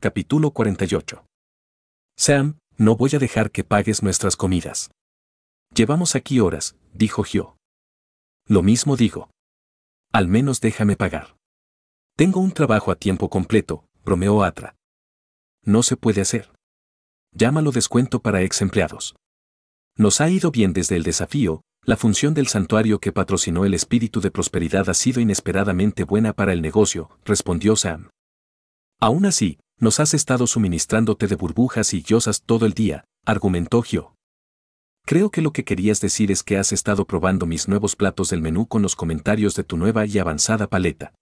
Capítulo 48. Sam, no voy a dejar que pagues nuestras comidas. Llevamos aquí horas, dijo Gio. Lo mismo digo. Al menos déjame pagar. Tengo un trabajo a tiempo completo, bromeó Atra no se puede hacer. Llámalo descuento para ex empleados. Nos ha ido bien desde el desafío, la función del santuario que patrocinó el espíritu de prosperidad ha sido inesperadamente buena para el negocio, respondió Sam. Aún así, nos has estado suministrándote de burbujas y yosas todo el día, argumentó Gio. Creo que lo que querías decir es que has estado probando mis nuevos platos del menú con los comentarios de tu nueva y avanzada paleta.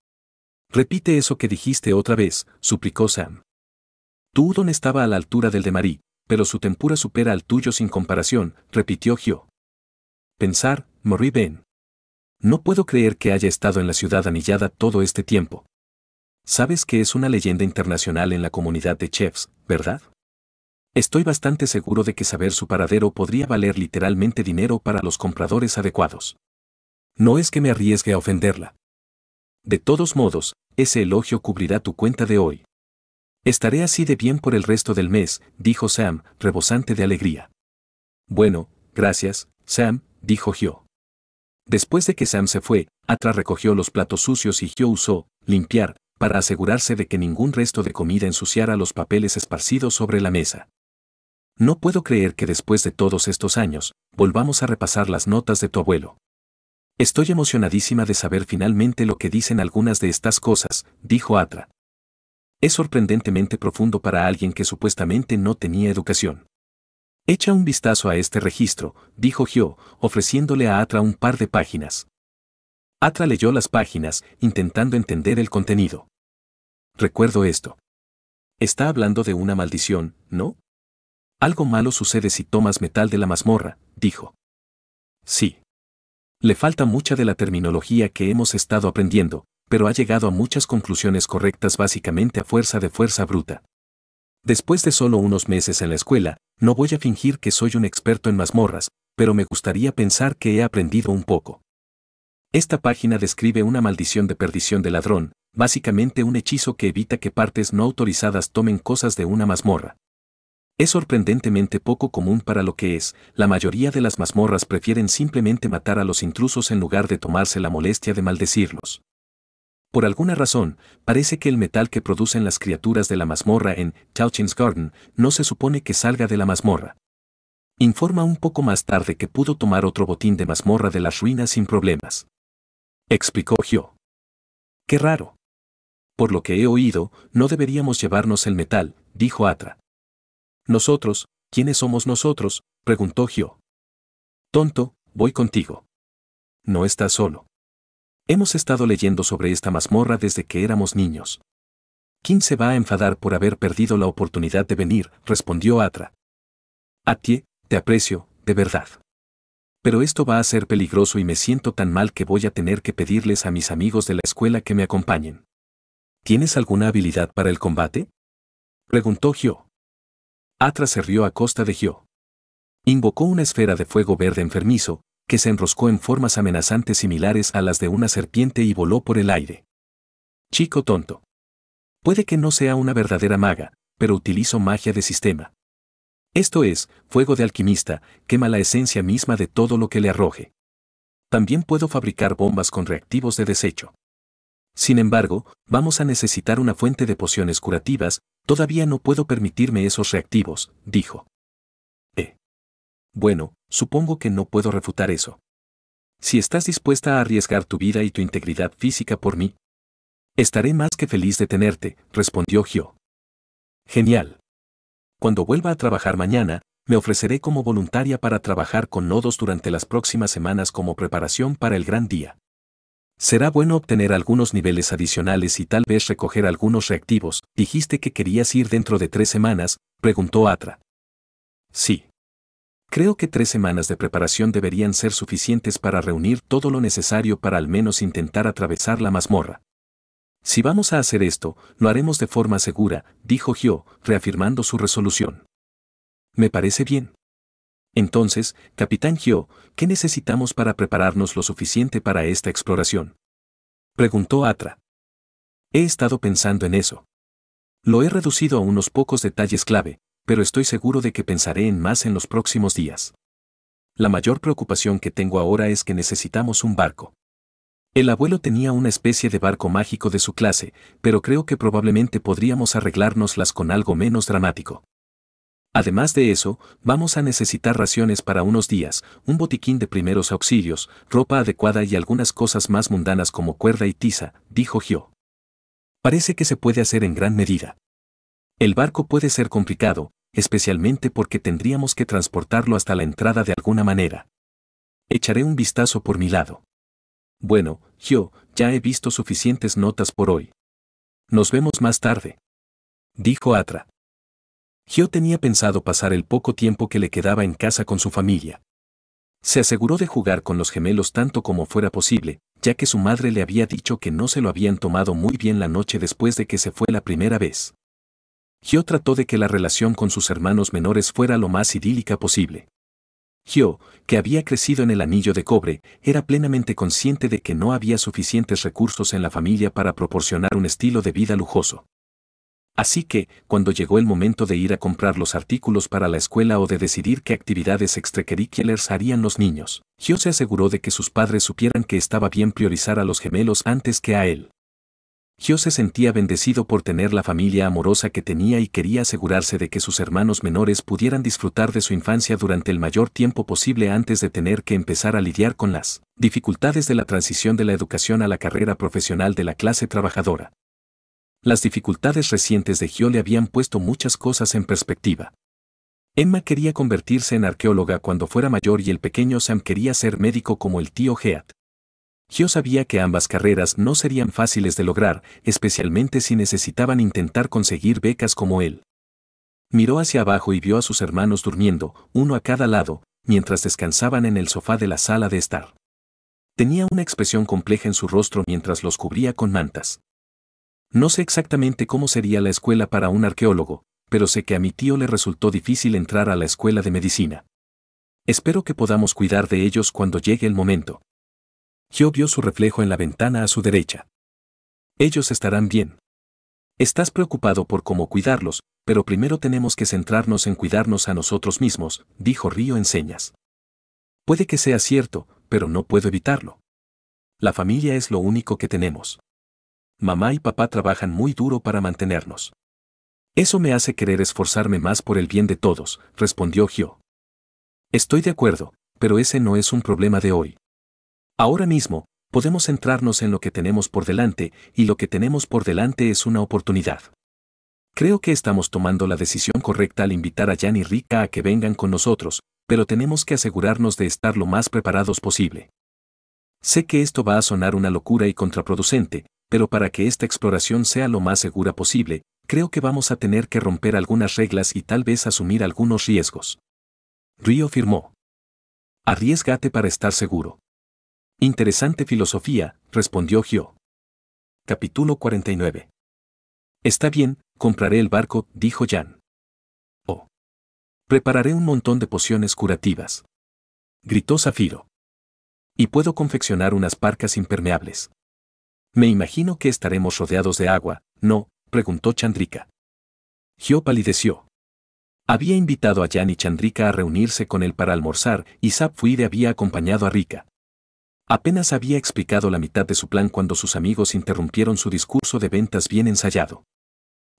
Repite eso que dijiste otra vez, suplicó Sam. Tu udon estaba a la altura del de Marí, pero su tempura supera al tuyo sin comparación, repitió Gio. Pensar, morí Ben. No puedo creer que haya estado en la ciudad anillada todo este tiempo. Sabes que es una leyenda internacional en la comunidad de chefs, ¿verdad? Estoy bastante seguro de que saber su paradero podría valer literalmente dinero para los compradores adecuados. No es que me arriesgue a ofenderla. De todos modos, ese elogio cubrirá tu cuenta de hoy. Estaré así de bien por el resto del mes, dijo Sam, rebosante de alegría. Bueno, gracias, Sam, dijo Gio. Después de que Sam se fue, Atra recogió los platos sucios y Gio usó, limpiar, para asegurarse de que ningún resto de comida ensuciara los papeles esparcidos sobre la mesa. No puedo creer que después de todos estos años, volvamos a repasar las notas de tu abuelo. Estoy emocionadísima de saber finalmente lo que dicen algunas de estas cosas, dijo Atra es sorprendentemente profundo para alguien que supuestamente no tenía educación. Echa un vistazo a este registro, dijo Gio, ofreciéndole a Atra un par de páginas. Atra leyó las páginas, intentando entender el contenido. Recuerdo esto. Está hablando de una maldición, ¿no? Algo malo sucede si tomas metal de la mazmorra, dijo. Sí. Le falta mucha de la terminología que hemos estado aprendiendo, pero ha llegado a muchas conclusiones correctas básicamente a fuerza de fuerza bruta. Después de solo unos meses en la escuela, no voy a fingir que soy un experto en mazmorras, pero me gustaría pensar que he aprendido un poco. Esta página describe una maldición de perdición de ladrón, básicamente un hechizo que evita que partes no autorizadas tomen cosas de una mazmorra. Es sorprendentemente poco común para lo que es, la mayoría de las mazmorras prefieren simplemente matar a los intrusos en lugar de tomarse la molestia de maldecirlos. Por alguna razón, parece que el metal que producen las criaturas de la mazmorra en Chauchin's Garden no se supone que salga de la mazmorra. Informa un poco más tarde que pudo tomar otro botín de mazmorra de las ruinas sin problemas. Explicó Gio. Qué raro. Por lo que he oído, no deberíamos llevarnos el metal, dijo Atra. Nosotros, ¿quiénes somos nosotros? preguntó Gio. Tonto, voy contigo. No estás solo. Hemos estado leyendo sobre esta mazmorra desde que éramos niños. ¿Quién se va a enfadar por haber perdido la oportunidad de venir, respondió Atra. Atie, te aprecio, de verdad. Pero esto va a ser peligroso y me siento tan mal que voy a tener que pedirles a mis amigos de la escuela que me acompañen. ¿Tienes alguna habilidad para el combate? Preguntó Gio. Atra se rió a costa de Gio. Invocó una esfera de fuego verde enfermizo, que se enroscó en formas amenazantes similares a las de una serpiente y voló por el aire. Chico tonto. Puede que no sea una verdadera maga, pero utilizo magia de sistema. Esto es, fuego de alquimista, quema la esencia misma de todo lo que le arroje. También puedo fabricar bombas con reactivos de desecho. Sin embargo, vamos a necesitar una fuente de pociones curativas, todavía no puedo permitirme esos reactivos, dijo. Bueno, supongo que no puedo refutar eso. Si estás dispuesta a arriesgar tu vida y tu integridad física por mí, estaré más que feliz de tenerte, respondió Gio. Genial. Cuando vuelva a trabajar mañana, me ofreceré como voluntaria para trabajar con nodos durante las próximas semanas como preparación para el gran día. Será bueno obtener algunos niveles adicionales y tal vez recoger algunos reactivos. Dijiste que querías ir dentro de tres semanas, preguntó Atra. Sí. Creo que tres semanas de preparación deberían ser suficientes para reunir todo lo necesario para al menos intentar atravesar la mazmorra. Si vamos a hacer esto, lo haremos de forma segura, dijo Gio, reafirmando su resolución. Me parece bien. Entonces, Capitán Gio, ¿qué necesitamos para prepararnos lo suficiente para esta exploración? Preguntó Atra. He estado pensando en eso. Lo he reducido a unos pocos detalles clave, pero estoy seguro de que pensaré en más en los próximos días. La mayor preocupación que tengo ahora es que necesitamos un barco. El abuelo tenía una especie de barco mágico de su clase, pero creo que probablemente podríamos arreglárnoslas con algo menos dramático. Además de eso, vamos a necesitar raciones para unos días, un botiquín de primeros auxilios, ropa adecuada y algunas cosas más mundanas como cuerda y tiza, dijo Gio. Parece que se puede hacer en gran medida. El barco puede ser complicado, especialmente porque tendríamos que transportarlo hasta la entrada de alguna manera. Echaré un vistazo por mi lado. Bueno, yo ya he visto suficientes notas por hoy. Nos vemos más tarde. Dijo Atra. Gio tenía pensado pasar el poco tiempo que le quedaba en casa con su familia. Se aseguró de jugar con los gemelos tanto como fuera posible, ya que su madre le había dicho que no se lo habían tomado muy bien la noche después de que se fue la primera vez. Gio trató de que la relación con sus hermanos menores fuera lo más idílica posible. Gio, que había crecido en el anillo de cobre, era plenamente consciente de que no había suficientes recursos en la familia para proporcionar un estilo de vida lujoso. Así que, cuando llegó el momento de ir a comprar los artículos para la escuela o de decidir qué actividades extracurriculares harían los niños, Gio se aseguró de que sus padres supieran que estaba bien priorizar a los gemelos antes que a él. Gio se sentía bendecido por tener la familia amorosa que tenía y quería asegurarse de que sus hermanos menores pudieran disfrutar de su infancia durante el mayor tiempo posible antes de tener que empezar a lidiar con las dificultades de la transición de la educación a la carrera profesional de la clase trabajadora. Las dificultades recientes de Gio le habían puesto muchas cosas en perspectiva. Emma quería convertirse en arqueóloga cuando fuera mayor y el pequeño Sam quería ser médico como el tío Geat. Yo sabía que ambas carreras no serían fáciles de lograr, especialmente si necesitaban intentar conseguir becas como él. Miró hacia abajo y vio a sus hermanos durmiendo, uno a cada lado, mientras descansaban en el sofá de la sala de estar. Tenía una expresión compleja en su rostro mientras los cubría con mantas. No sé exactamente cómo sería la escuela para un arqueólogo, pero sé que a mi tío le resultó difícil entrar a la escuela de medicina. Espero que podamos cuidar de ellos cuando llegue el momento. Gio vio su reflejo en la ventana a su derecha. Ellos estarán bien. Estás preocupado por cómo cuidarlos, pero primero tenemos que centrarnos en cuidarnos a nosotros mismos, dijo Río en señas. Puede que sea cierto, pero no puedo evitarlo. La familia es lo único que tenemos. Mamá y papá trabajan muy duro para mantenernos. Eso me hace querer esforzarme más por el bien de todos, respondió Gio. Estoy de acuerdo, pero ese no es un problema de hoy. Ahora mismo, podemos centrarnos en lo que tenemos por delante y lo que tenemos por delante es una oportunidad. Creo que estamos tomando la decisión correcta al invitar a Jan y Rika a que vengan con nosotros, pero tenemos que asegurarnos de estar lo más preparados posible. Sé que esto va a sonar una locura y contraproducente, pero para que esta exploración sea lo más segura posible, creo que vamos a tener que romper algunas reglas y tal vez asumir algunos riesgos. Río firmó. Arriesgate para estar seguro. Interesante filosofía, respondió Gio. Capítulo 49. Está bien, compraré el barco, dijo Jan. Oh. Prepararé un montón de pociones curativas. Gritó Zafiro. Y puedo confeccionar unas parcas impermeables. Me imagino que estaremos rodeados de agua, ¿no? preguntó Chandrika. Gio palideció. Había invitado a Jan y Chandrika a reunirse con él para almorzar y Sapfuide había acompañado a Rika. Apenas había explicado la mitad de su plan cuando sus amigos interrumpieron su discurso de ventas bien ensayado.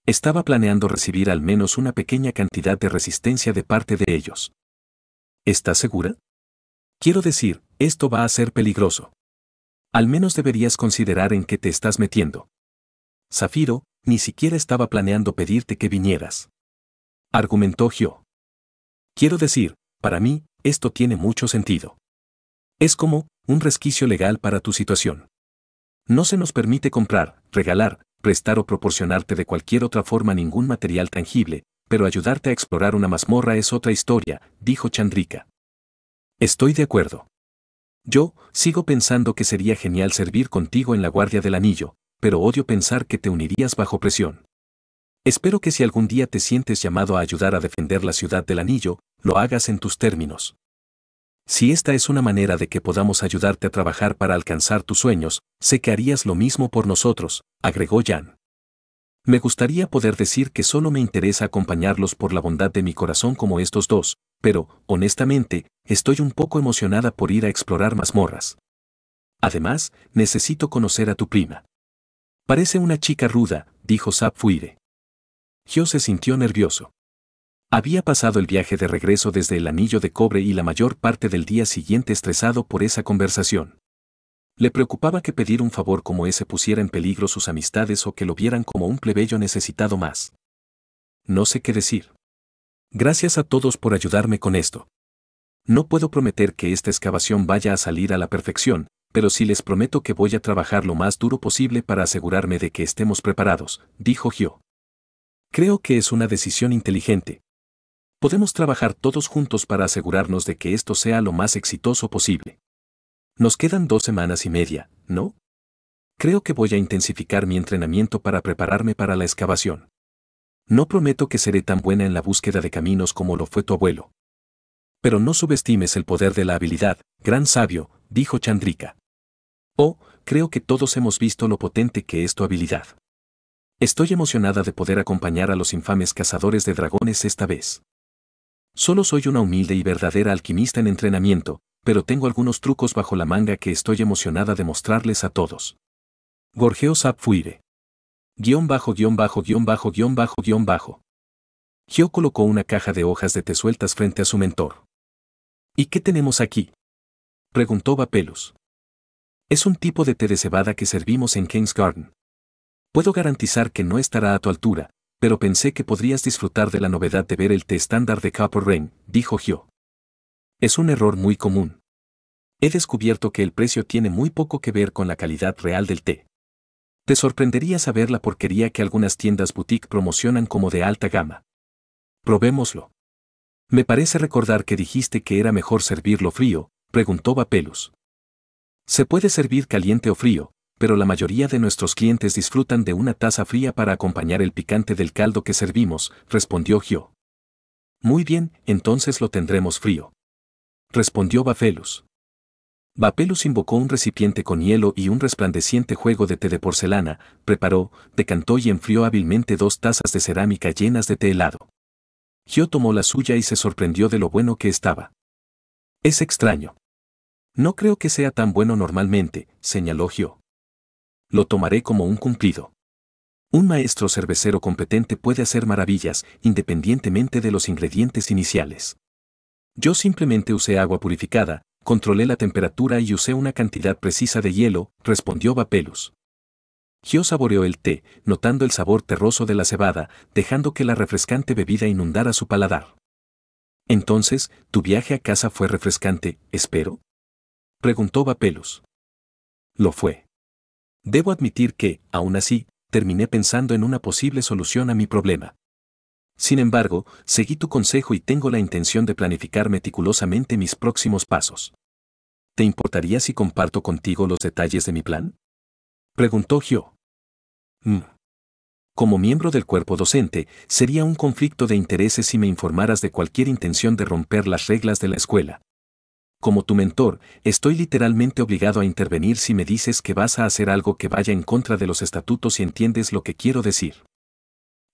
Estaba planeando recibir al menos una pequeña cantidad de resistencia de parte de ellos. ¿Estás segura? Quiero decir, esto va a ser peligroso. Al menos deberías considerar en qué te estás metiendo. Zafiro, ni siquiera estaba planeando pedirte que vinieras. Argumentó Gio. Quiero decir, para mí, esto tiene mucho sentido. Es como, un resquicio legal para tu situación. No se nos permite comprar, regalar, prestar o proporcionarte de cualquier otra forma ningún material tangible, pero ayudarte a explorar una mazmorra es otra historia, dijo Chandrika. Estoy de acuerdo. Yo, sigo pensando que sería genial servir contigo en la Guardia del Anillo, pero odio pensar que te unirías bajo presión. Espero que si algún día te sientes llamado a ayudar a defender la ciudad del anillo, lo hagas en tus términos. Si esta es una manera de que podamos ayudarte a trabajar para alcanzar tus sueños, sé que harías lo mismo por nosotros, agregó Jan. Me gustaría poder decir que solo me interesa acompañarlos por la bondad de mi corazón como estos dos, pero, honestamente, estoy un poco emocionada por ir a explorar mazmorras. Además, necesito conocer a tu prima. Parece una chica ruda, dijo Sap Fuire. Gio se sintió nervioso. Había pasado el viaje de regreso desde el anillo de cobre y la mayor parte del día siguiente estresado por esa conversación. Le preocupaba que pedir un favor como ese pusiera en peligro sus amistades o que lo vieran como un plebeyo necesitado más. No sé qué decir. Gracias a todos por ayudarme con esto. No puedo prometer que esta excavación vaya a salir a la perfección, pero sí les prometo que voy a trabajar lo más duro posible para asegurarme de que estemos preparados, dijo Gio. Creo que es una decisión inteligente, Podemos trabajar todos juntos para asegurarnos de que esto sea lo más exitoso posible. Nos quedan dos semanas y media, ¿no? Creo que voy a intensificar mi entrenamiento para prepararme para la excavación. No prometo que seré tan buena en la búsqueda de caminos como lo fue tu abuelo. Pero no subestimes el poder de la habilidad, gran sabio, dijo Chandrika. Oh, creo que todos hemos visto lo potente que es tu habilidad. Estoy emocionada de poder acompañar a los infames cazadores de dragones esta vez. Solo soy una humilde y verdadera alquimista en entrenamiento, pero tengo algunos trucos bajo la manga que estoy emocionada de mostrarles a todos. Gorgeo Sapfuire. Guión bajo guión bajo guión bajo guión bajo guión bajo. Gio colocó una caja de hojas de té sueltas frente a su mentor. ¿Y qué tenemos aquí? Preguntó Vapelus. Es un tipo de té de cebada que servimos en King's Garden. Puedo garantizar que no estará a tu altura, pero pensé que podrías disfrutar de la novedad de ver el té estándar de Copper Rain, dijo Gio. Es un error muy común. He descubierto que el precio tiene muy poco que ver con la calidad real del té. Te sorprendería saber la porquería que algunas tiendas boutique promocionan como de alta gama. Probémoslo. Me parece recordar que dijiste que era mejor servirlo frío, preguntó Vapelus. Se puede servir caliente o frío, pero la mayoría de nuestros clientes disfrutan de una taza fría para acompañar el picante del caldo que servimos, respondió Gio. Muy bien, entonces lo tendremos frío. Respondió Bafelus. Bapelus invocó un recipiente con hielo y un resplandeciente juego de té de porcelana, preparó, decantó y enfrió hábilmente dos tazas de cerámica llenas de té helado. Gio tomó la suya y se sorprendió de lo bueno que estaba. Es extraño. No creo que sea tan bueno normalmente, señaló Gio lo tomaré como un cumplido. Un maestro cervecero competente puede hacer maravillas independientemente de los ingredientes iniciales. Yo simplemente usé agua purificada, controlé la temperatura y usé una cantidad precisa de hielo, respondió Vapelus. Gio saboreó el té, notando el sabor terroso de la cebada, dejando que la refrescante bebida inundara su paladar. Entonces, ¿tu viaje a casa fue refrescante, espero? preguntó Vapelus. Lo fue. Debo admitir que, aún así, terminé pensando en una posible solución a mi problema. Sin embargo, seguí tu consejo y tengo la intención de planificar meticulosamente mis próximos pasos. ¿Te importaría si comparto contigo los detalles de mi plan? Preguntó Gio. Mm. Como miembro del cuerpo docente, sería un conflicto de intereses si me informaras de cualquier intención de romper las reglas de la escuela. Como tu mentor, estoy literalmente obligado a intervenir si me dices que vas a hacer algo que vaya en contra de los estatutos y entiendes lo que quiero decir.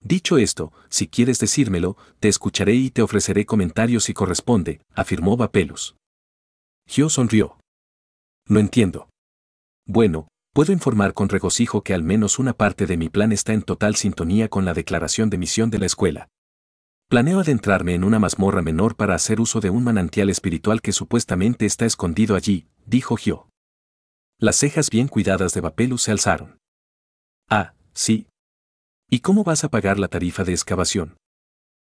Dicho esto, si quieres decírmelo, te escucharé y te ofreceré comentarios si corresponde, afirmó Vapelus. Gio sonrió. Lo entiendo. Bueno, puedo informar con regocijo que al menos una parte de mi plan está en total sintonía con la declaración de misión de la escuela. Planeo adentrarme en una mazmorra menor para hacer uso de un manantial espiritual que supuestamente está escondido allí, dijo Gio. Las cejas bien cuidadas de Bapelus se alzaron. Ah, sí. ¿Y cómo vas a pagar la tarifa de excavación?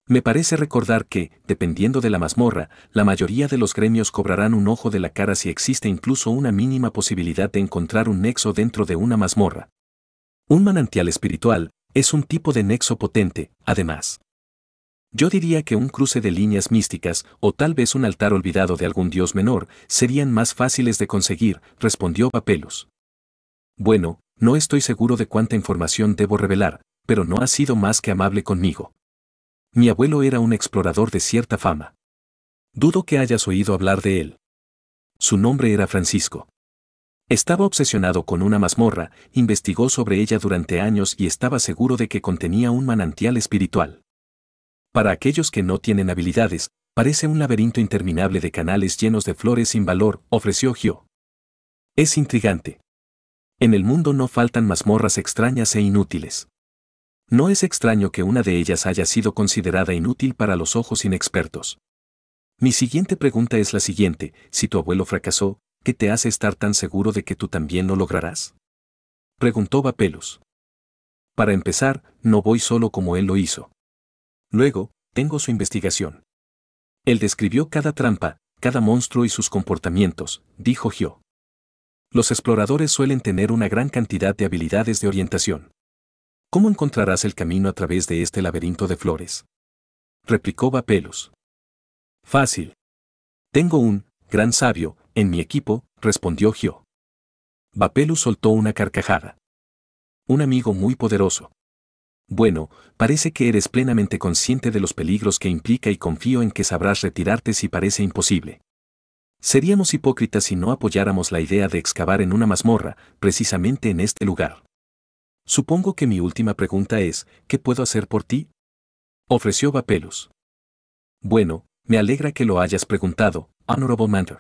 Me parece recordar que, dependiendo de la mazmorra, la mayoría de los gremios cobrarán un ojo de la cara si existe incluso una mínima posibilidad de encontrar un nexo dentro de una mazmorra. Un manantial espiritual es un tipo de nexo potente, además. Yo diría que un cruce de líneas místicas, o tal vez un altar olvidado de algún dios menor, serían más fáciles de conseguir, respondió Papelus. Bueno, no estoy seguro de cuánta información debo revelar, pero no ha sido más que amable conmigo. Mi abuelo era un explorador de cierta fama. Dudo que hayas oído hablar de él. Su nombre era Francisco. Estaba obsesionado con una mazmorra, investigó sobre ella durante años y estaba seguro de que contenía un manantial espiritual. Para aquellos que no tienen habilidades, parece un laberinto interminable de canales llenos de flores sin valor, ofreció Gio. Es intrigante. En el mundo no faltan mazmorras extrañas e inútiles. No es extraño que una de ellas haya sido considerada inútil para los ojos inexpertos. Mi siguiente pregunta es la siguiente, si tu abuelo fracasó, ¿qué te hace estar tan seguro de que tú también lo lograrás? Preguntó Bapelus. Para empezar, no voy solo como él lo hizo. Luego, tengo su investigación. Él describió cada trampa, cada monstruo y sus comportamientos, dijo Gio. Los exploradores suelen tener una gran cantidad de habilidades de orientación. ¿Cómo encontrarás el camino a través de este laberinto de flores? replicó Vapelus. Fácil. Tengo un gran sabio en mi equipo, respondió Gio. Vapelus soltó una carcajada. Un amigo muy poderoso. Bueno, parece que eres plenamente consciente de los peligros que implica y confío en que sabrás retirarte si parece imposible. Seríamos hipócritas si no apoyáramos la idea de excavar en una mazmorra, precisamente en este lugar. Supongo que mi última pregunta es, ¿qué puedo hacer por ti? Ofreció Vapelus. Bueno, me alegra que lo hayas preguntado, Honorable Mander.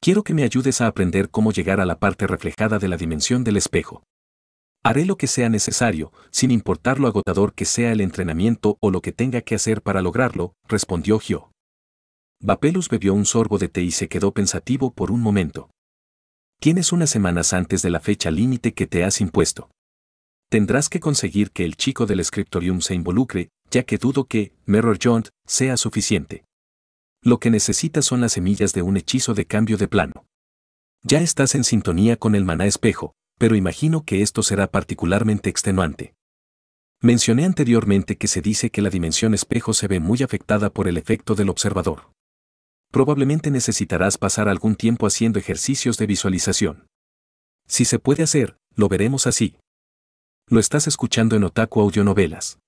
Quiero que me ayudes a aprender cómo llegar a la parte reflejada de la dimensión del espejo. Haré lo que sea necesario, sin importar lo agotador que sea el entrenamiento o lo que tenga que hacer para lograrlo, respondió Gio. Vapelus bebió un sorbo de té y se quedó pensativo por un momento. Tienes unas semanas antes de la fecha límite que te has impuesto. Tendrás que conseguir que el chico del Scriptorium se involucre, ya que dudo que, Mirror Jaunt, sea suficiente. Lo que necesitas son las semillas de un hechizo de cambio de plano. Ya estás en sintonía con el maná espejo, pero imagino que esto será particularmente extenuante. Mencioné anteriormente que se dice que la dimensión espejo se ve muy afectada por el efecto del observador. Probablemente necesitarás pasar algún tiempo haciendo ejercicios de visualización. Si se puede hacer, lo veremos así. Lo estás escuchando en Otaku Audionovelas.